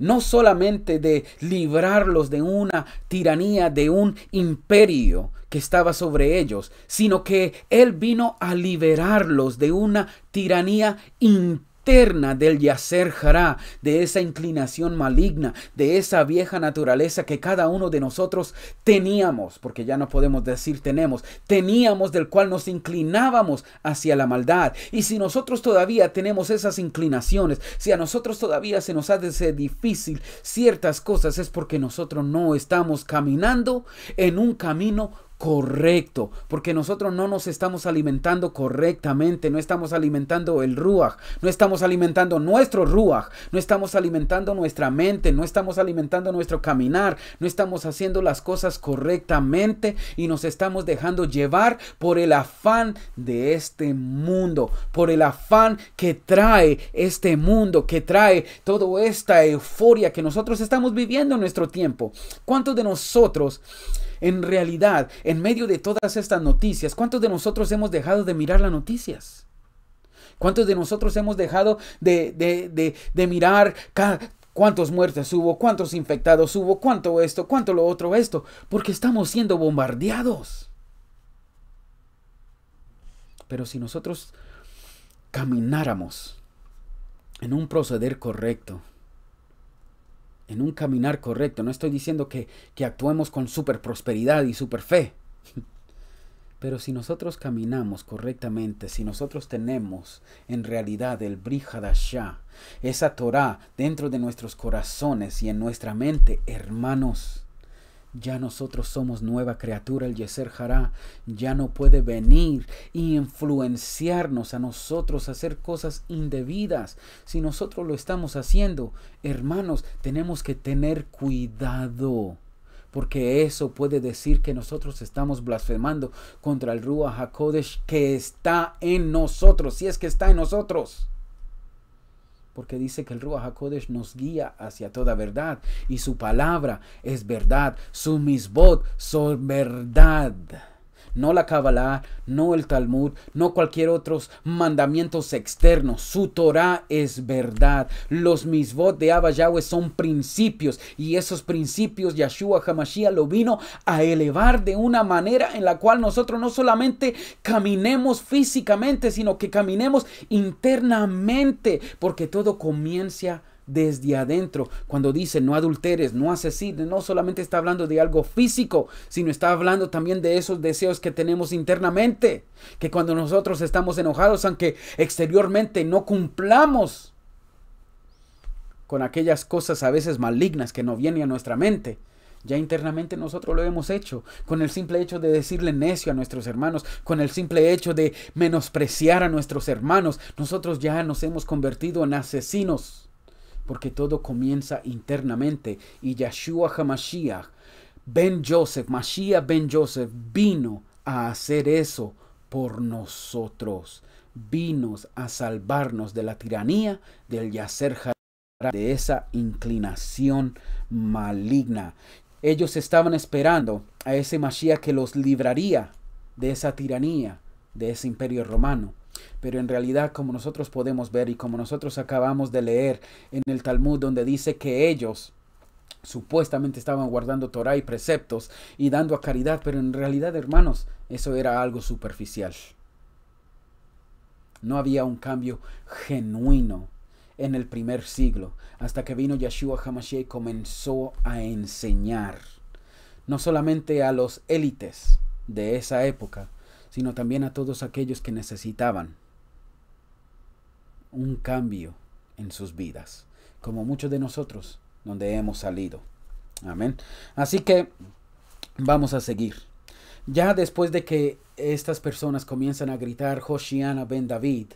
No solamente de librarlos de una tiranía, de un imperio que estaba sobre ellos, sino que Él vino a liberarlos de una tiranía imperial del yacer jará, de esa inclinación maligna, de esa vieja naturaleza que cada uno de nosotros teníamos, porque ya no podemos decir tenemos, teníamos del cual nos inclinábamos hacia la maldad. Y si nosotros todavía tenemos esas inclinaciones, si a nosotros todavía se nos hace difícil ciertas cosas, es porque nosotros no estamos caminando en un camino correcto, porque nosotros no nos estamos alimentando correctamente, no estamos alimentando el Ruach no estamos alimentando nuestro Ruach no estamos alimentando nuestra mente, no estamos alimentando nuestro caminar, no estamos haciendo las cosas correctamente y nos estamos dejando llevar por el afán de este mundo, por el afán que trae este mundo, que trae toda esta euforia que nosotros estamos viviendo en nuestro tiempo. ¿Cuántos de nosotros en realidad, en medio de todas estas noticias, ¿cuántos de nosotros hemos dejado de mirar las noticias? ¿Cuántos de nosotros hemos dejado de, mirar cuántos muertes hubo, cuántos infectados hubo, cuánto esto, cuánto lo otro, esto? Porque estamos siendo bombardeados. Pero si nosotros camináramos en un proceder correcto, en un caminar correcto. No estoy diciendo que, actuemos con super prosperidad y super fe. Pero si nosotros caminamos correctamente, si nosotros tenemos en realidad el Brihadashah, esa Torah dentro de nuestros corazones y en nuestra mente, hermanos, ya nosotros somos nueva criatura, el Yeser Jara ya no puede venir y influenciarnos a nosotros a hacer cosas indebidas. Si nosotros lo estamos haciendo, hermanos, tenemos que tener cuidado porque eso puede decir que nosotros estamos blasfemando contra el Ruach HaKodesh que está en nosotros, si es que está en nosotros porque dice que el Ruach nos guía hacia toda verdad y su palabra es verdad, su misbot son verdad no la Kabbalah, no el Talmud, no cualquier otros mandamientos externos. Su Torah es verdad. Los Misvot de Abba Yahweh son principios y esos principios Yahshua Hamashiach lo vino a elevar de una manera en la cual nosotros no solamente caminemos físicamente, sino que caminemos internamente, porque todo comienza desde adentro. Cuando dice no adulteres, no asesines, no solamente está hablando de algo físico, sino está hablando también de esos deseos que tenemos internamente. Que cuando nosotros estamos enojados, aunque exteriormente no cumplamos con aquellas cosas a veces malignas que no vienen a nuestra mente, ya internamente nosotros lo hemos hecho, con el simple hecho de decirle necio a nuestros hermanos, con el simple hecho de menospreciar a nuestros hermanos, nosotros ya nos hemos convertido en asesinos porque todo comienza internamente. Y Yeshua HaMashiach, Ben Joseph, Mashiach Ben Joseph, vino a hacer eso por nosotros. Vino a salvarnos de la tiranía del Yacer de esa inclinación maligna. Ellos estaban esperando a ese Mashiach que los libraría de esa tiranía, de ese imperio romano. Pero en realidad, como nosotros podemos ver y como nosotros acabamos de leer en el Talmud, donde dice que ellos supuestamente estaban guardando Torah y preceptos y dando a caridad, pero en realidad, hermanos, eso era algo superficial. No había un cambio genuino en el primer siglo, hasta que vino Yeshua Hamashiach y comenzó a enseñar, no solamente a los élites de esa época, sino también a todos aquellos que necesitaban un cambio en sus vidas, como muchos de nosotros donde hemos salido. Amén. Así que vamos a seguir. Ya después de que estas personas comienzan a gritar Hoshiana ben David,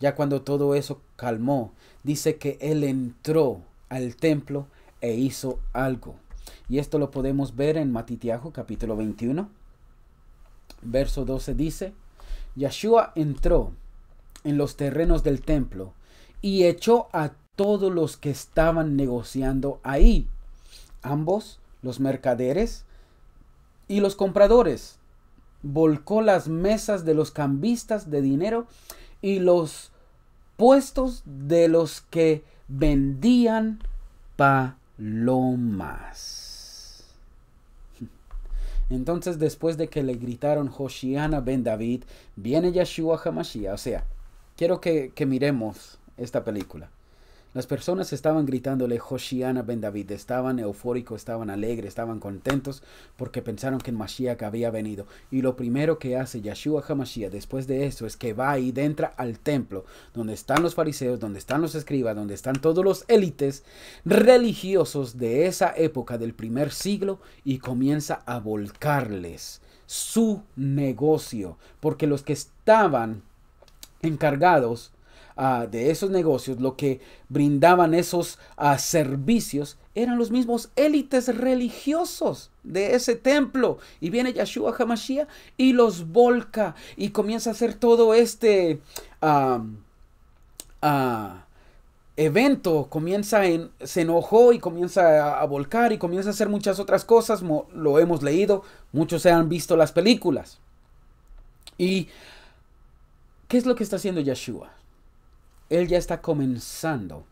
ya cuando todo eso calmó, dice que él entró al templo e hizo algo. Y esto lo podemos ver en Matitiajo capítulo 21, verso 12 dice, Yeshua entró en los terrenos del templo y echó a todos los que estaban negociando ahí, ambos, los mercaderes y los compradores. Volcó las mesas de los cambistas de dinero y los puestos de los que vendían palomas. Entonces, después de que le gritaron Hoshiana ben David, viene Yeshua HaMashiach. O sea, quiero que miremos esta película. Las personas estaban gritándole Hoshiana ben David, estaban eufóricos, estaban alegres, estaban contentos porque pensaron que el Mashiach había venido. Y lo primero que hace Yahshua HaMashiach después de eso es que va y entra al templo, donde están los fariseos, donde están los escribas, donde están todos los élites religiosos de esa época del primer siglo y comienza a volcarles su negocio, porque los que estaban encargados Ah, de esos negocios, lo que brindaban esos ah, servicios, eran los mismos élites religiosos de ese templo. Y viene Yeshua Hamashiach y los volca y comienza a hacer todo este ah, evento comienza en se enojó y comienza a, volcar y comienza a hacer muchas otras cosas lo hemos leído muchos se han visto las películas y qué es lo que está haciendo Yeshua él ya está comenzando.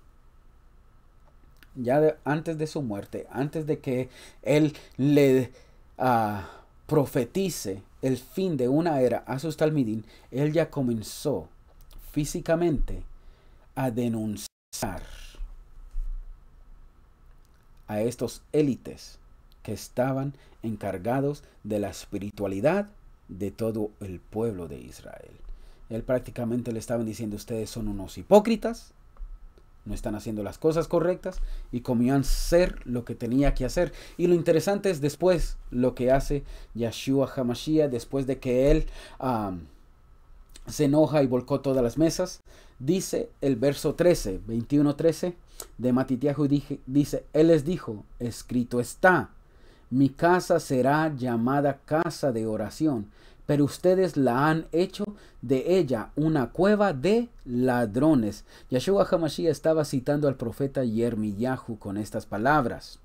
Ya antes de su muerte, antes de que él le ah, profetice el fin de una era a sus talmidín, él ya comenzó físicamente a denunciar a estos élites que estaban encargados de la espiritualidad de todo el pueblo de Israel. Él prácticamente le estaban diciendo, ustedes son unos hipócritas, no están haciendo las cosas correctas y comían ser lo que tenía que hacer. Y lo interesante es después lo que hace Yeshua Hamashiach, después de que él se enoja y volcó todas las mesas, dice el verso 13, 21-13 de Matityahu dice, él les dijo, escrito está, mi casa será llamada casa de oración pero ustedes la han hecho de ella una cueva de ladrones. Yeshua Hamashiach estaba citando al profeta Yermiyahu con estas palabras.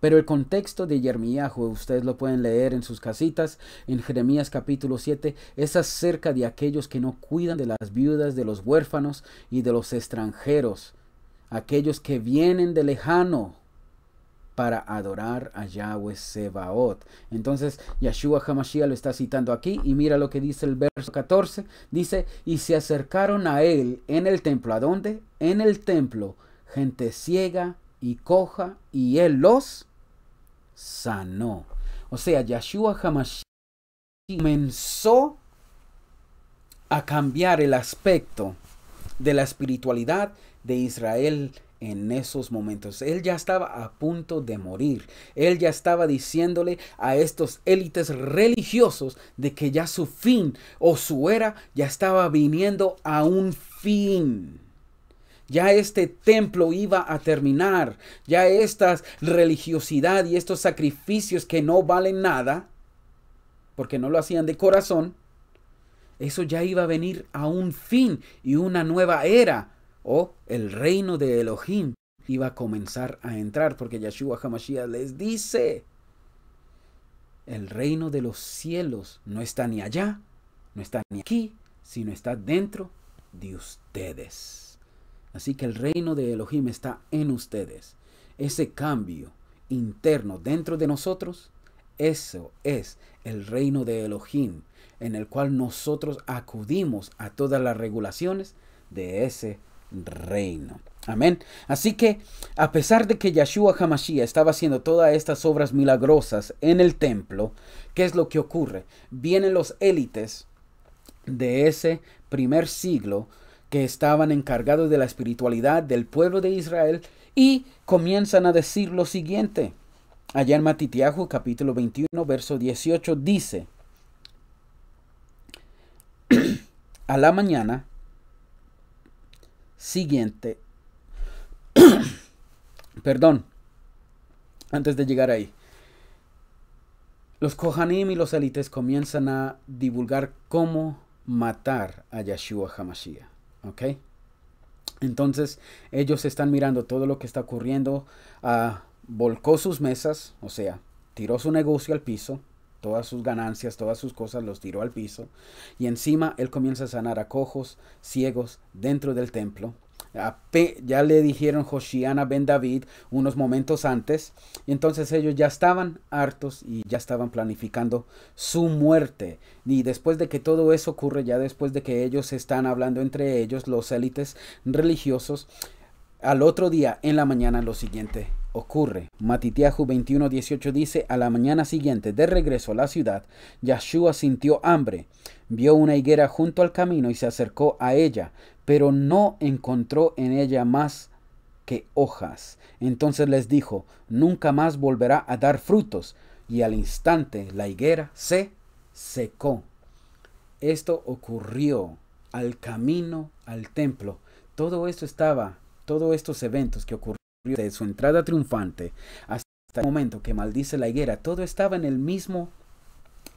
Pero el contexto de Yermiyahu, ustedes lo pueden leer en sus casitas, en Jeremías capítulo 7, es acerca de aquellos que no cuidan de las viudas, de los huérfanos y de los extranjeros, aquellos que vienen de lejano, para adorar a Yahweh Sebaot. Entonces, Yeshua Hamashiach lo está citando aquí y mira lo que dice el verso 14. Dice, y se acercaron a él en el templo. ¿A dónde? En el templo, gente ciega y coja, y él los sanó. O sea, Yeshua Hamashiach comenzó a cambiar el aspecto de la espiritualidad de Israel en esos momentos. Él ya estaba a punto de morir. Él ya estaba diciéndole a estos élites religiosos de que ya su fin o su era ya estaba viniendo a un fin. Ya este templo iba a terminar. Ya esta religiosidad y estos sacrificios que no valen nada, porque no lo hacían de corazón, eso ya iba a venir a un fin y una nueva era o el reino de Elohim iba a comenzar a entrar, porque Yeshua Hamashiach les dice, el reino de los cielos no está ni allá, no está ni aquí, sino está dentro de ustedes. Así que el reino de Elohim está en ustedes. Ese cambio interno dentro de nosotros, eso es el reino de Elohim, en el cual nosotros acudimos a todas las regulaciones de ese reino. Amén. Así que, a pesar de que Yeshua Hamashiach estaba haciendo todas estas obras milagrosas en el templo, ¿qué es lo que ocurre? Vienen los élites de ese primer siglo que estaban encargados de la espiritualidad del pueblo de Israel y comienzan a decir lo siguiente. Allá en Matitiahu capítulo 21 verso 18 dice, a la mañana siguiente. Perdón, antes de llegar ahí. Los Kohanim y los élites comienzan a divulgar cómo matar a Yeshua Hamashiach. ¿Ok? Entonces, ellos están mirando todo lo que está ocurriendo. Ah, volcó sus mesas, o sea, tiró su negocio al piso, todas sus ganancias, todas sus cosas, los tiró al piso. Y encima él comienza a sanar a cojos, ciegos, dentro del templo. Ya le dijeron Josiana ben David unos momentos antes. Y entonces ellos ya estaban hartos y ya estaban planificando su muerte. Y después de que todo eso ocurre, ya después de que ellos están hablando entre ellos, los élites religiosos, al otro día en la mañana lo siguiente ocurre. 21 21:18 dice, a la mañana siguiente, de regreso a la ciudad, Yahshua sintió hambre, vio una higuera junto al camino y se acercó a ella, pero no encontró en ella más que hojas. Entonces les dijo, nunca más volverá a dar frutos. Y al instante la higuera se secó. Esto ocurrió al camino al templo. Todo esto estaba, todos estos eventos que ocurrieron, de su entrada triunfante hasta el momento que maldice la higuera, todo estaba en el mismo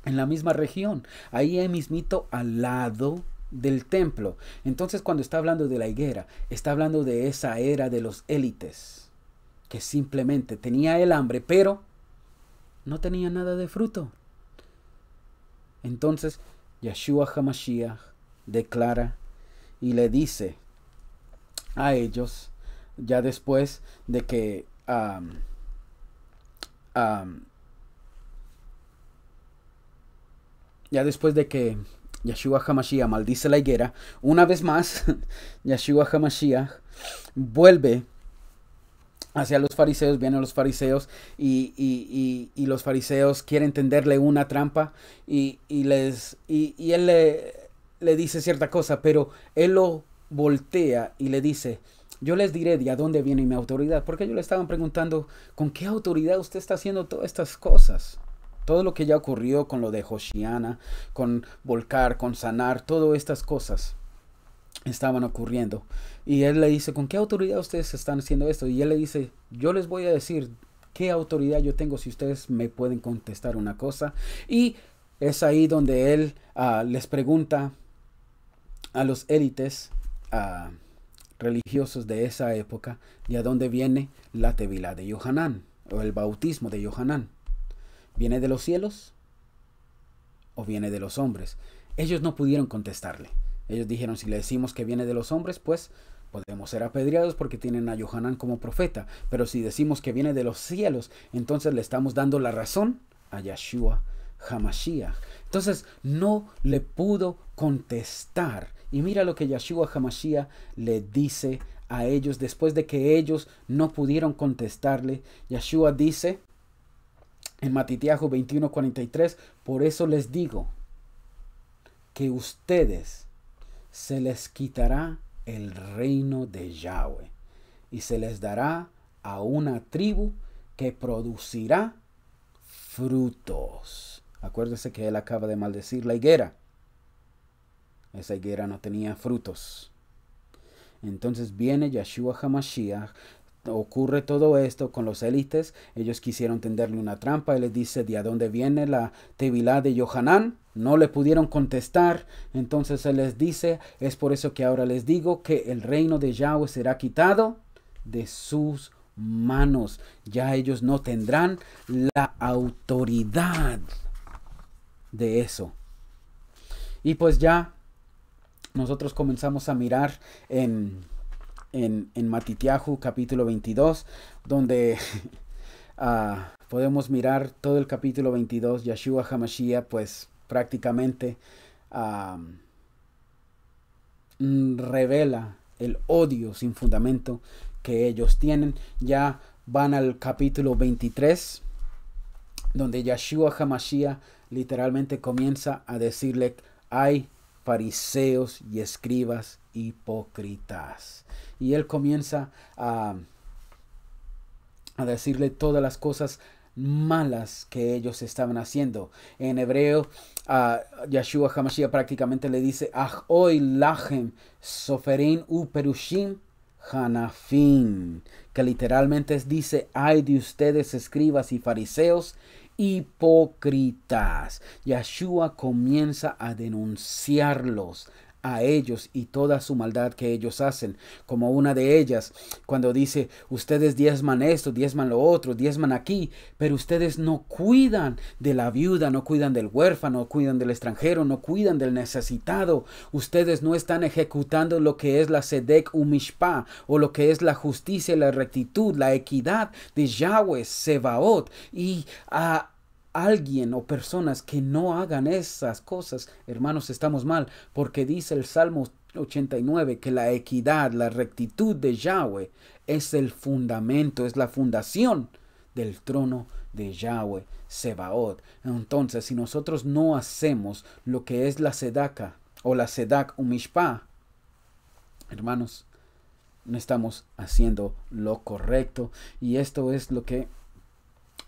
en la misma región, ahí mismito al lado del templo. Entonces cuando está hablando de la higuera, está hablando de esa era de los élites, que simplemente tenía el hambre, pero no tenía nada de fruto. Entonces Yeshua Hamashiach declara y le dice a ellos, ya después de que ya después de que Yeshua Hamashiach maldice la higuera, una vez más Yeshua Hamashiach vuelve hacia los fariseos, vienen los fariseos y, y, y, los fariseos quieren tenderle una trampa y, les, Y... él le, le dice cierta cosa, pero él lo voltea y le dice, yo les diré de dónde viene mi autoridad, porque ellos le estaban preguntando, ¿con qué autoridad usted está haciendo todas estas cosas? Todo lo que ya ocurrió con lo de Josiana, con volcar, con sanar, todas estas cosas estaban ocurriendo. Y él le dice, ¿con qué autoridad ustedes están haciendo esto? Y él le dice, yo les voy a decir qué autoridad yo tengo si ustedes me pueden contestar una cosa. Y es ahí donde él ah, les pregunta a los élites, A... Ah, religiosos de esa época y a dónde viene la tevila de Yohanan o el bautismo de Yohanan. ¿Viene de los cielos o viene de los hombres? Ellos no pudieron contestarle. Ellos dijeron, si le decimos que viene de los hombres, pues podemos ser apedreados porque tienen a Yohanan como profeta. Pero si decimos que viene de los cielos, entonces le estamos dando la razón a Yeshua Hamashiach. Entonces no le pudo contestar. Y mira lo que Yeshua Hamashiach le dice a ellos después de que ellos no pudieron contestarle. Yeshua dice en Matitiajo 21:43, por eso les digo que ustedes se les quitará el reino de Yahweh y se les dará a una tribu que producirá frutos. Acuérdese que él acaba de maldecir la higuera. Esa higuera no tenía frutos. Entonces viene Yeshua Hamashiach, ocurre todo esto con los élites. Ellos quisieron tenderle una trampa. Él les dice de dónde viene la tevilá de Yohanan. No le pudieron contestar. Entonces él les dice, es por eso que ahora les digo que el reino de Yahweh será quitado de sus manos. Ya ellos no tendrán la autoridad de eso. Y pues ya nosotros comenzamos a mirar en, en, en Matitiahu capítulo 22, donde ah, podemos mirar todo el capítulo 22, yashua Hamashiach, pues prácticamente ah, mm, revela el odio sin fundamento que ellos tienen. Ya van al capítulo 23, donde Yeshua Hamashiach literalmente comienza a decirle, hay fariseos y escribas hipócritas. Y él comienza a, a decirle todas las cosas malas que ellos estaban haciendo. En hebreo, Yahshua Yeshua Hamashiach prácticamente le dice, Ah, hoy lahem soferin u perushim que literalmente dice, ay de ustedes escribas y fariseos hipócritas. Yeshua comienza a denunciarlos a ellos y toda su maldad que ellos hacen, como una de ellas, cuando dice, ustedes diezman esto, diezman lo otro, diezman aquí, pero ustedes no cuidan de la viuda, no cuidan del huérfano, no cuidan del extranjero, no cuidan del necesitado, ustedes no están ejecutando lo que es la sedec umishpa, o lo que es la justicia, la rectitud, la equidad de Yahweh, Sebaot, y a alguien o personas que no hagan esas cosas, hermanos, estamos mal, porque dice el Salmo 89 que la equidad, la rectitud de Yahweh es el fundamento, es la fundación del trono de Yahweh, Sebaot. Entonces, si nosotros no hacemos lo que es la sedaka o la sedak umishpa, hermanos, no estamos haciendo lo correcto y esto es lo que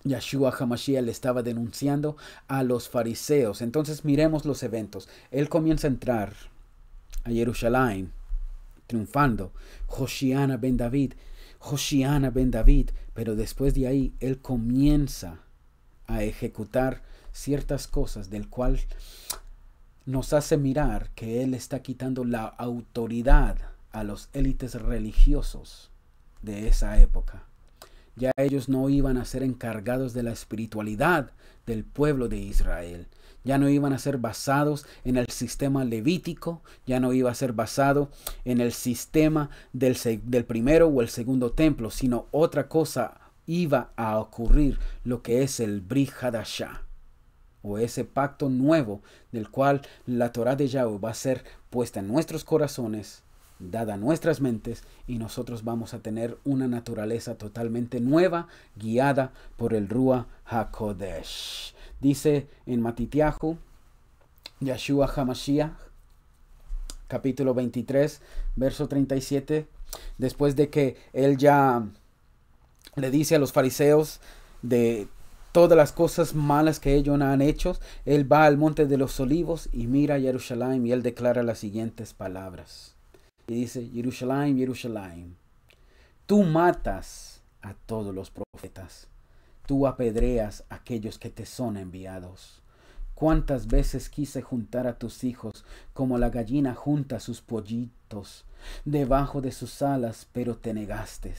Yeshua Hamashiach le estaba denunciando a los fariseos. Entonces miremos los eventos. Él comienza a entrar a Jerusalén triunfando. Hoshiana ben David, Hoshiana ben David. Pero después de ahí, él comienza a ejecutar ciertas cosas del cual nos hace mirar que él está quitando la autoridad a los élites religiosos de esa época. Ya ellos no iban a ser encargados de la espiritualidad del pueblo de Israel. Ya no iban a ser basados en el sistema levítico, ya no iba a ser basado en el sistema del, del primero o el segundo templo, sino otra cosa iba a ocurrir, lo que es el Brihadashah o ese pacto nuevo del cual la Torah de Yahweh va a ser puesta en nuestros corazones dada nuestras mentes y nosotros vamos a tener una naturaleza totalmente nueva guiada por el Rúa HaKodesh. Dice en Matityahu Yeshua HaMashiach, capítulo 23, verso 37, después de que él ya le dice a los fariseos de todas las cosas malas que ellos han hecho, él va al monte de los olivos y mira a Jerusalén y él declara las siguientes palabras y dice, Jerusalén, Jerusalén, tú matas a todos los profetas, tú apedreas a aquellos que te son enviados. Cuántas veces quise juntar a tus hijos como la gallina junta sus pollitos debajo de sus alas, pero te negaste.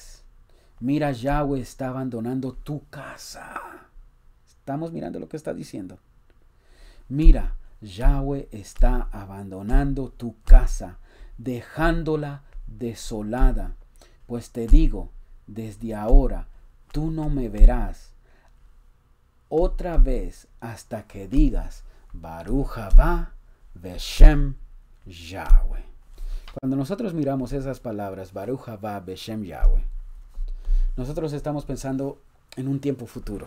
Mira, Yahweh está abandonando tu casa. Estamos mirando lo que está diciendo. Mira, Yahweh está abandonando tu casa dejándola desolada. Pues te digo, desde ahora tú no me verás otra vez hasta que digas, Baruja va, Beshem Yahweh. Cuando nosotros miramos esas palabras, Baruja va, Beshem Yahweh, nosotros estamos pensando en un tiempo futuro,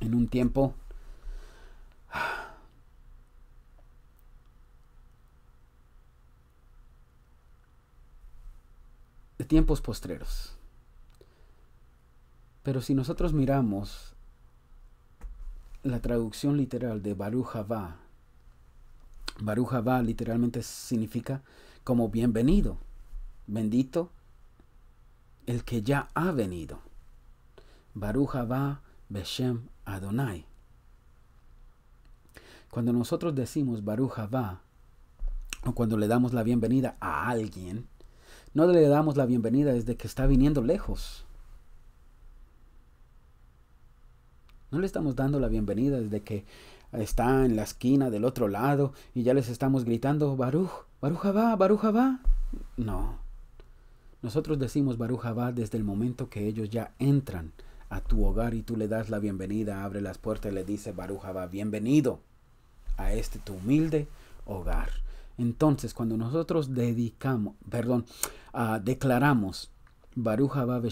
en un tiempo tiempos postreros. Pero si nosotros miramos la traducción literal de Baruch Havá, Baruch Havá literalmente significa como bienvenido, bendito el que ya ha venido. Baruch Havá Beshem Adonai. Cuando nosotros decimos Baruch Havá, o cuando le damos la bienvenida a alguien, no le damos la bienvenida desde que está viniendo lejos. No le estamos dando la bienvenida desde que está en la esquina del otro lado y ya les estamos gritando, Baruj, Baruja va, No. Nosotros decimos Baruja va desde el momento que ellos ya entran a tu hogar y tú le das la bienvenida, abre las puertas y le dice Baruja va, bienvenido a este tu humilde hogar. Entonces, cuando nosotros dedicamos, perdón, ah, declaramos Baruch Abba de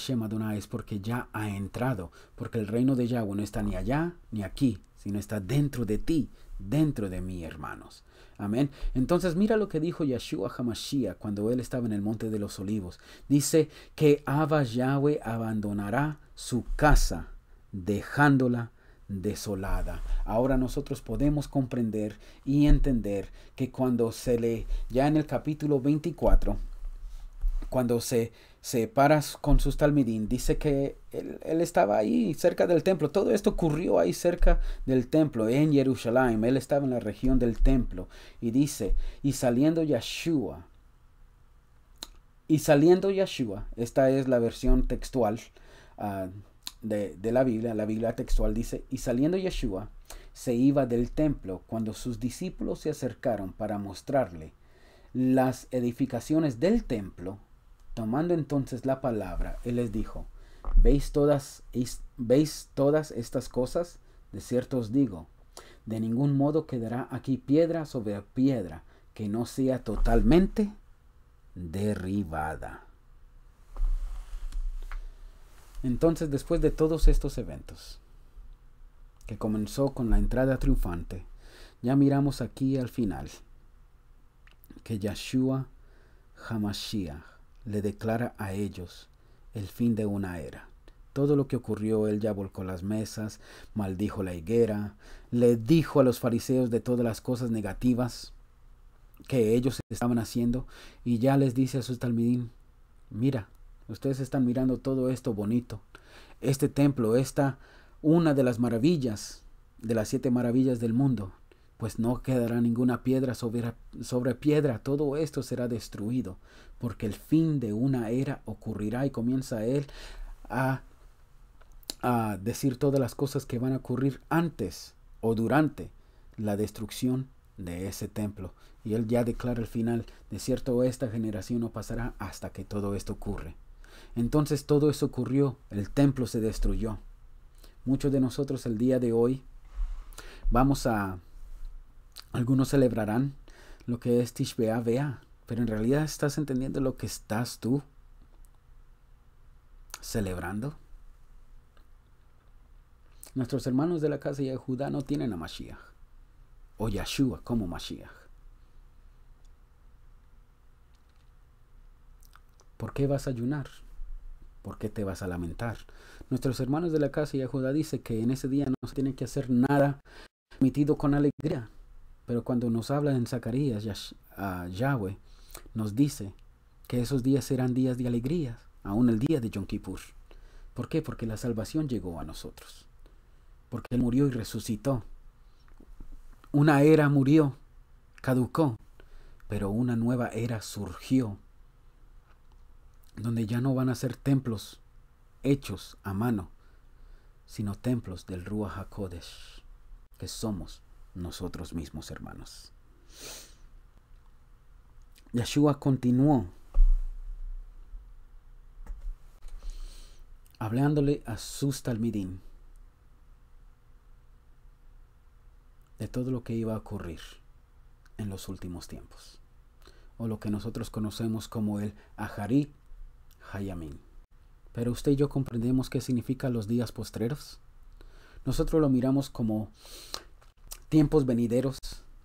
es porque ya ha entrado, porque el reino de Yahweh no está ni allá ni aquí, sino está dentro de ti, dentro de mí, hermanos. Amén. Entonces mira lo que dijo Yeshua Hamashiach cuando él estaba en el Monte de los Olivos. Dice que Abba Yahweh abandonará su casa, dejándola desolada. Ahora nosotros podemos comprender y entender que cuando se lee ya en el capítulo 24, cuando se, se para con sus talmidín, dice que él, estaba ahí cerca del templo. Todo esto ocurrió ahí cerca del templo, en Jerusalén. Él estaba en la región del templo. Y dice, y saliendo Yeshua, y saliendo Yeshua, esta es la versión textual. Ah, de, la Biblia, la Biblia textual dice, y saliendo Yeshua se iba del templo cuando sus discípulos se acercaron para mostrarle las edificaciones del templo, tomando entonces la palabra, él les dijo, ¿veis todas, ¿veis todas estas cosas? De cierto os digo, de ningún modo quedará aquí piedra sobre piedra que no sea totalmente derribada. Entonces, después de todos estos eventos, que comenzó con la entrada triunfante, ya miramos aquí al final que Yeshua Hamashiach le declara a ellos el fin de una era. Todo lo que ocurrió, él ya volcó las mesas, maldijo la higuera, le dijo a los fariseos de todas las cosas negativas que ellos estaban haciendo y ya les dice a su talmidín, mira, Ustedes están mirando todo esto bonito. Este templo, esta una de las maravillas, de las siete maravillas del mundo. Pues no quedará ninguna piedra sobre, piedra, todo esto será destruido, porque el fin de una era ocurrirá y comienza él a, a decir todas las cosas que van a ocurrir antes o durante la destrucción de ese templo. Y él ya declara el final, de cierto esta generación no pasará hasta que todo esto ocurre. Entonces todo eso ocurrió, el templo se destruyó. Muchos de nosotros el día de hoy vamos a, algunos celebrarán lo que es Tishbea vea, pero en realidad estás entendiendo lo que estás tú celebrando. Nuestros hermanos de la casa de Judá no tienen a Mashiach o Yahshua como Mashiach. ¿Por qué vas a ayunar? ¿Por qué te vas a lamentar? Nuestros hermanos de la casa y a Judá dice que en ese día no se tiene que hacer nada permitido con alegría. Pero cuando nos habla en Zacarías, a Yahweh nos dice que esos días serán días de alegría, aún el día de Yom Kippur. ¿Por qué? Porque la salvación llegó a nosotros. Porque Él murió y resucitó. Una era murió, caducó, pero una nueva era surgió donde ya no van a ser templos hechos a mano, sino templos del Ruach HaKodesh, que somos nosotros mismos, hermanos. Yeshua continuó hablándole a sus talmidim de todo lo que iba a ocurrir en los últimos tiempos, o lo que nosotros conocemos como el Aharit. Pero usted y yo comprendemos qué significa los días postreros. Nosotros lo miramos como tiempos venideros,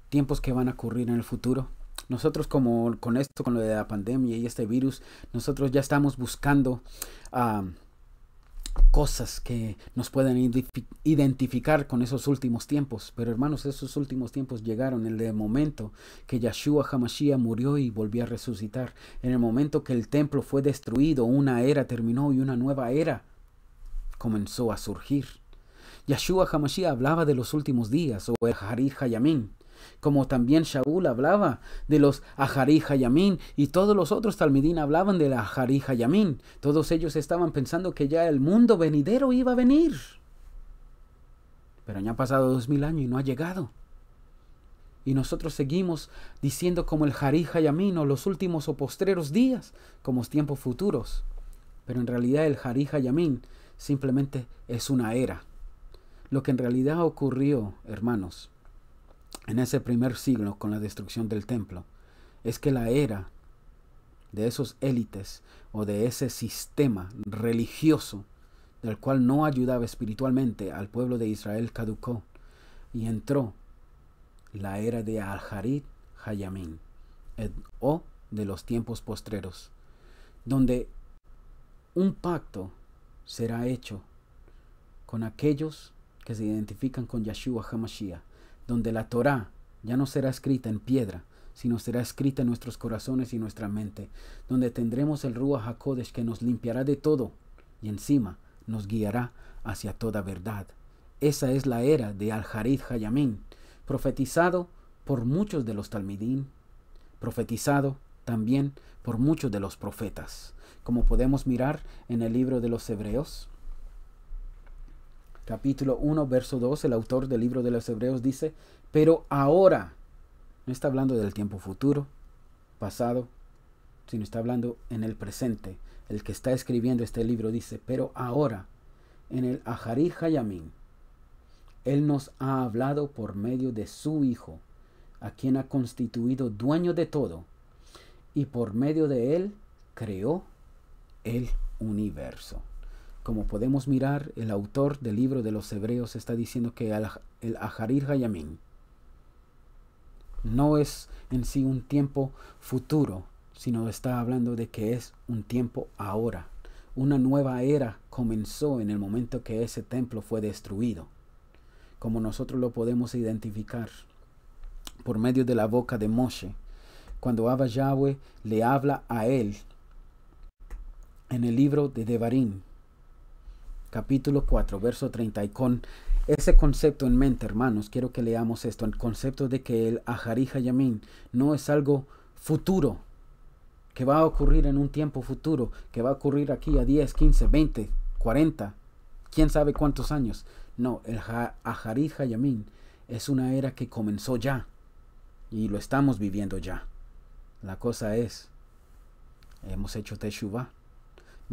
tiempos que van a ocurrir en el futuro. Nosotros como con esto, con lo de la pandemia y este virus, nosotros ya estamos buscando a ah, cosas que nos pueden identificar con esos últimos tiempos. Pero hermanos, esos últimos tiempos llegaron en el momento que Yahshua Hamashiach murió y volvió a resucitar. En el momento que el templo fue destruido, una era terminó y una nueva era comenzó a surgir. Yahshua Hamashiach hablaba de los últimos días o el Harid Hayamin como también Shaul hablaba de los Ajarí Hayamín y todos los otros Talmidín hablaban de la Ajarí Hayamín. Todos ellos estaban pensando que ya el mundo venidero iba a venir. Pero ya han pasado dos mil años y no ha llegado. Y nosotros seguimos diciendo como el Harí Hayamín o los últimos o postreros días, como tiempos futuros. Pero en realidad el Harí Hayamín simplemente es una era. Lo que en realidad ocurrió, hermanos, en ese primer siglo con la destrucción del templo es que la era de esos élites o de ese sistema religioso del cual no ayudaba espiritualmente al pueblo de Israel caducó y entró la era de al Hayamin, o de los tiempos postreros, donde un pacto será hecho con aquellos que se identifican con Yeshua Hamashiach donde la Torá ya no será escrita en piedra, sino será escrita en nuestros corazones y nuestra mente, donde tendremos el Ruach HaKodesh que nos limpiará de todo y encima nos guiará hacia toda verdad. Esa es la era de Al-Harid Hayamin, profetizado por muchos de los Talmidín, profetizado también por muchos de los profetas, como podemos mirar en el libro de los Hebreos, capítulo 1, verso 2, el autor del libro de los Hebreos dice, pero ahora, no está hablando del tiempo futuro, pasado, sino está hablando en el presente. El que está escribiendo este libro dice, pero ahora, en el Ajarí Hayamín, Él nos ha hablado por medio de su Hijo, a quien ha constituido dueño de todo, y por medio de Él creó el universo. Como podemos mirar, el autor del libro de los Hebreos está diciendo que el Ajarir Hayamim no es en sí un tiempo futuro, sino está hablando de que es un tiempo ahora. Una nueva era comenzó en el momento que ese templo fue destruido, como nosotros lo podemos identificar por medio de la boca de Moshe, cuando Abba Yahweh le habla a él en el libro de Devarim, capítulo 4, verso 30. Y con ese concepto en mente, hermanos, quiero que leamos esto, el concepto de que el Ahari Hayamín no es algo futuro, que va a ocurrir en un tiempo futuro, que va a ocurrir aquí a 10, 15, 20, 40, quién sabe cuántos años. No, el Ahari es una era que comenzó ya y lo estamos viviendo ya. La cosa es, hemos hecho Teshuvah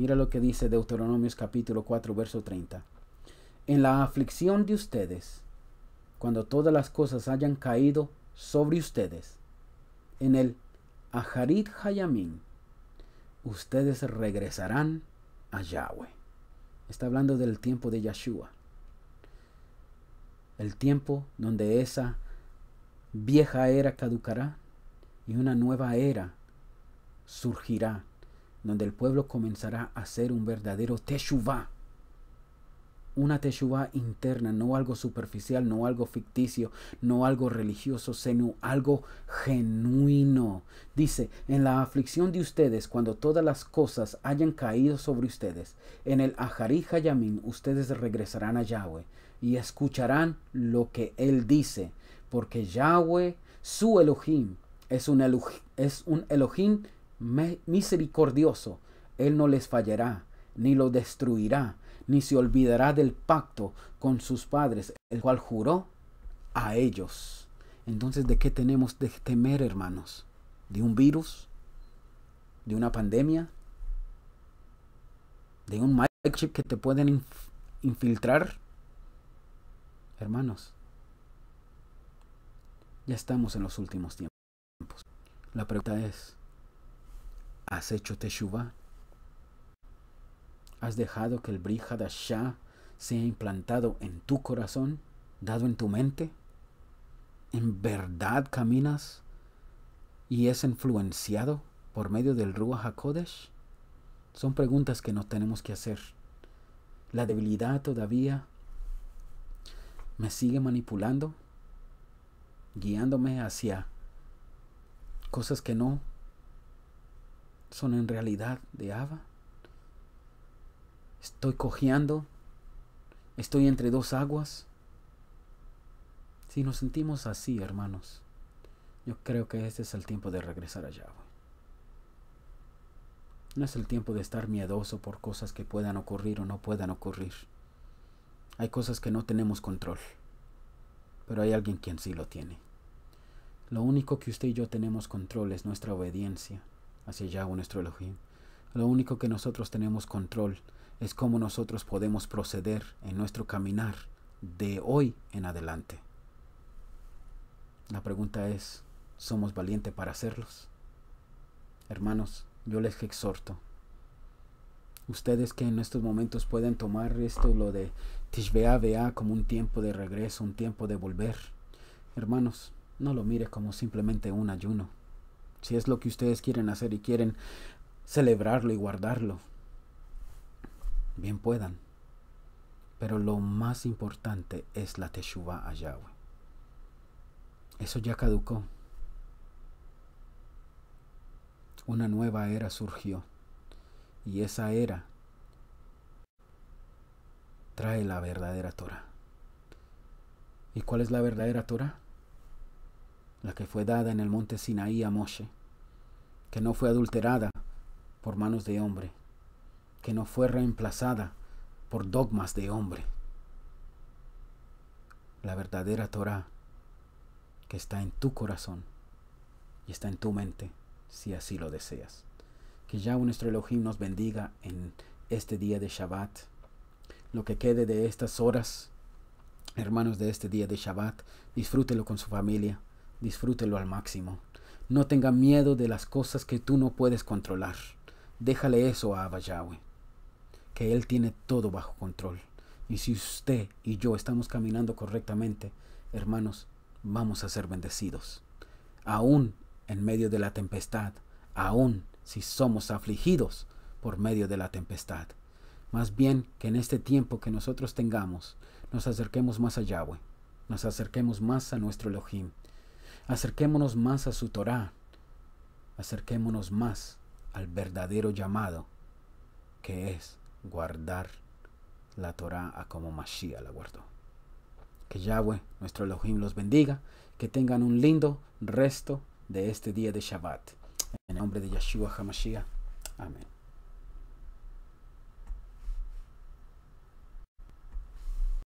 Mira lo que dice Deuteronomios capítulo 4, verso 30. En la aflicción de ustedes, cuando todas las cosas hayan caído sobre ustedes, en el Ajarit Hayamim, ustedes regresarán a Yahweh. Está hablando del tiempo de Yeshua. El tiempo donde esa vieja era caducará y una nueva era surgirá donde el pueblo comenzará a ser un verdadero teshuvah. Una teshuvah interna, no algo superficial, no algo ficticio, no algo religioso, sino algo genuino. Dice, en la aflicción de ustedes, cuando todas las cosas hayan caído sobre ustedes, en el Ajarí jayamin ustedes regresarán a Yahweh y escucharán lo que Él dice, porque Yahweh, su Elohim, es un Elohim misericordioso, Él no les fallará, ni lo destruirá, ni se olvidará del pacto con sus padres, el cual juró a ellos. Entonces, ¿de qué tenemos de temer, hermanos? ¿De un virus? ¿De una pandemia? ¿De un microchip que te pueden infiltrar? Hermanos, ya estamos en los últimos tiempos. La pregunta es, ¿Has hecho Teshuvah? ¿Has dejado que el se sea implantado en tu corazón, dado en tu mente? ¿En verdad caminas y es influenciado por medio del Ruach HaKodesh? Son preguntas que no tenemos que hacer. La debilidad todavía me sigue manipulando, guiándome hacia cosas que no son en realidad de Abba. Estoy cojeando, estoy entre dos aguas. Si nos sentimos así, hermanos, yo creo que este es el tiempo de regresar a Yahweh. No es el tiempo de estar miedoso por cosas que puedan ocurrir o no puedan ocurrir. Hay cosas que no tenemos control, pero hay alguien quien sí lo tiene. Lo único que usted y yo tenemos control es nuestra obediencia, hacia ya nuestro Elohim. Lo único que nosotros tenemos control es cómo nosotros podemos proceder en nuestro caminar de hoy en adelante. La pregunta es, ¿somos valientes para hacerlos? Hermanos, yo les exhorto. Ustedes que en estos momentos pueden tomar esto, lo de Tishbea vea como un tiempo de regreso, un tiempo de volver. Hermanos, no lo mire como simplemente un ayuno si es lo que ustedes quieren hacer y quieren celebrarlo y guardarlo, bien puedan. Pero lo más importante es la Teshuvah a Yahweh. Eso ya caducó. Una nueva era surgió y esa era trae la verdadera Torah. ¿Y cuál es la verdadera Torah? la que fue dada en el monte Sinaí a Moshe, que no fue adulterada por manos de hombre, que no fue reemplazada por dogmas de hombre. La verdadera Torah que está en tu corazón y está en tu mente, si así lo deseas. Que ya nuestro Elohim nos bendiga en este día de Shabbat. Lo que quede de estas horas, hermanos de este día de Shabbat, disfrútelo con su familia disfrútelo al máximo. No tenga miedo de las cosas que tú no puedes controlar. Déjale eso a Abba que Él tiene todo bajo control. Y si usted y yo estamos caminando correctamente, hermanos, vamos a ser bendecidos. Aún en medio de la tempestad, aún si somos afligidos por medio de la tempestad. Más bien que en este tiempo que nosotros tengamos, nos acerquemos más a Yahweh, nos acerquemos más a nuestro Elohim, Acerquémonos más a su Torá, acerquémonos más al verdadero llamado que es guardar la Torá como Mashiach la guardó. Que Yahweh, nuestro Elohim, los bendiga. Que tengan un lindo resto de este día de Shabbat. En el nombre de Yeshua HaMashiach. Amén.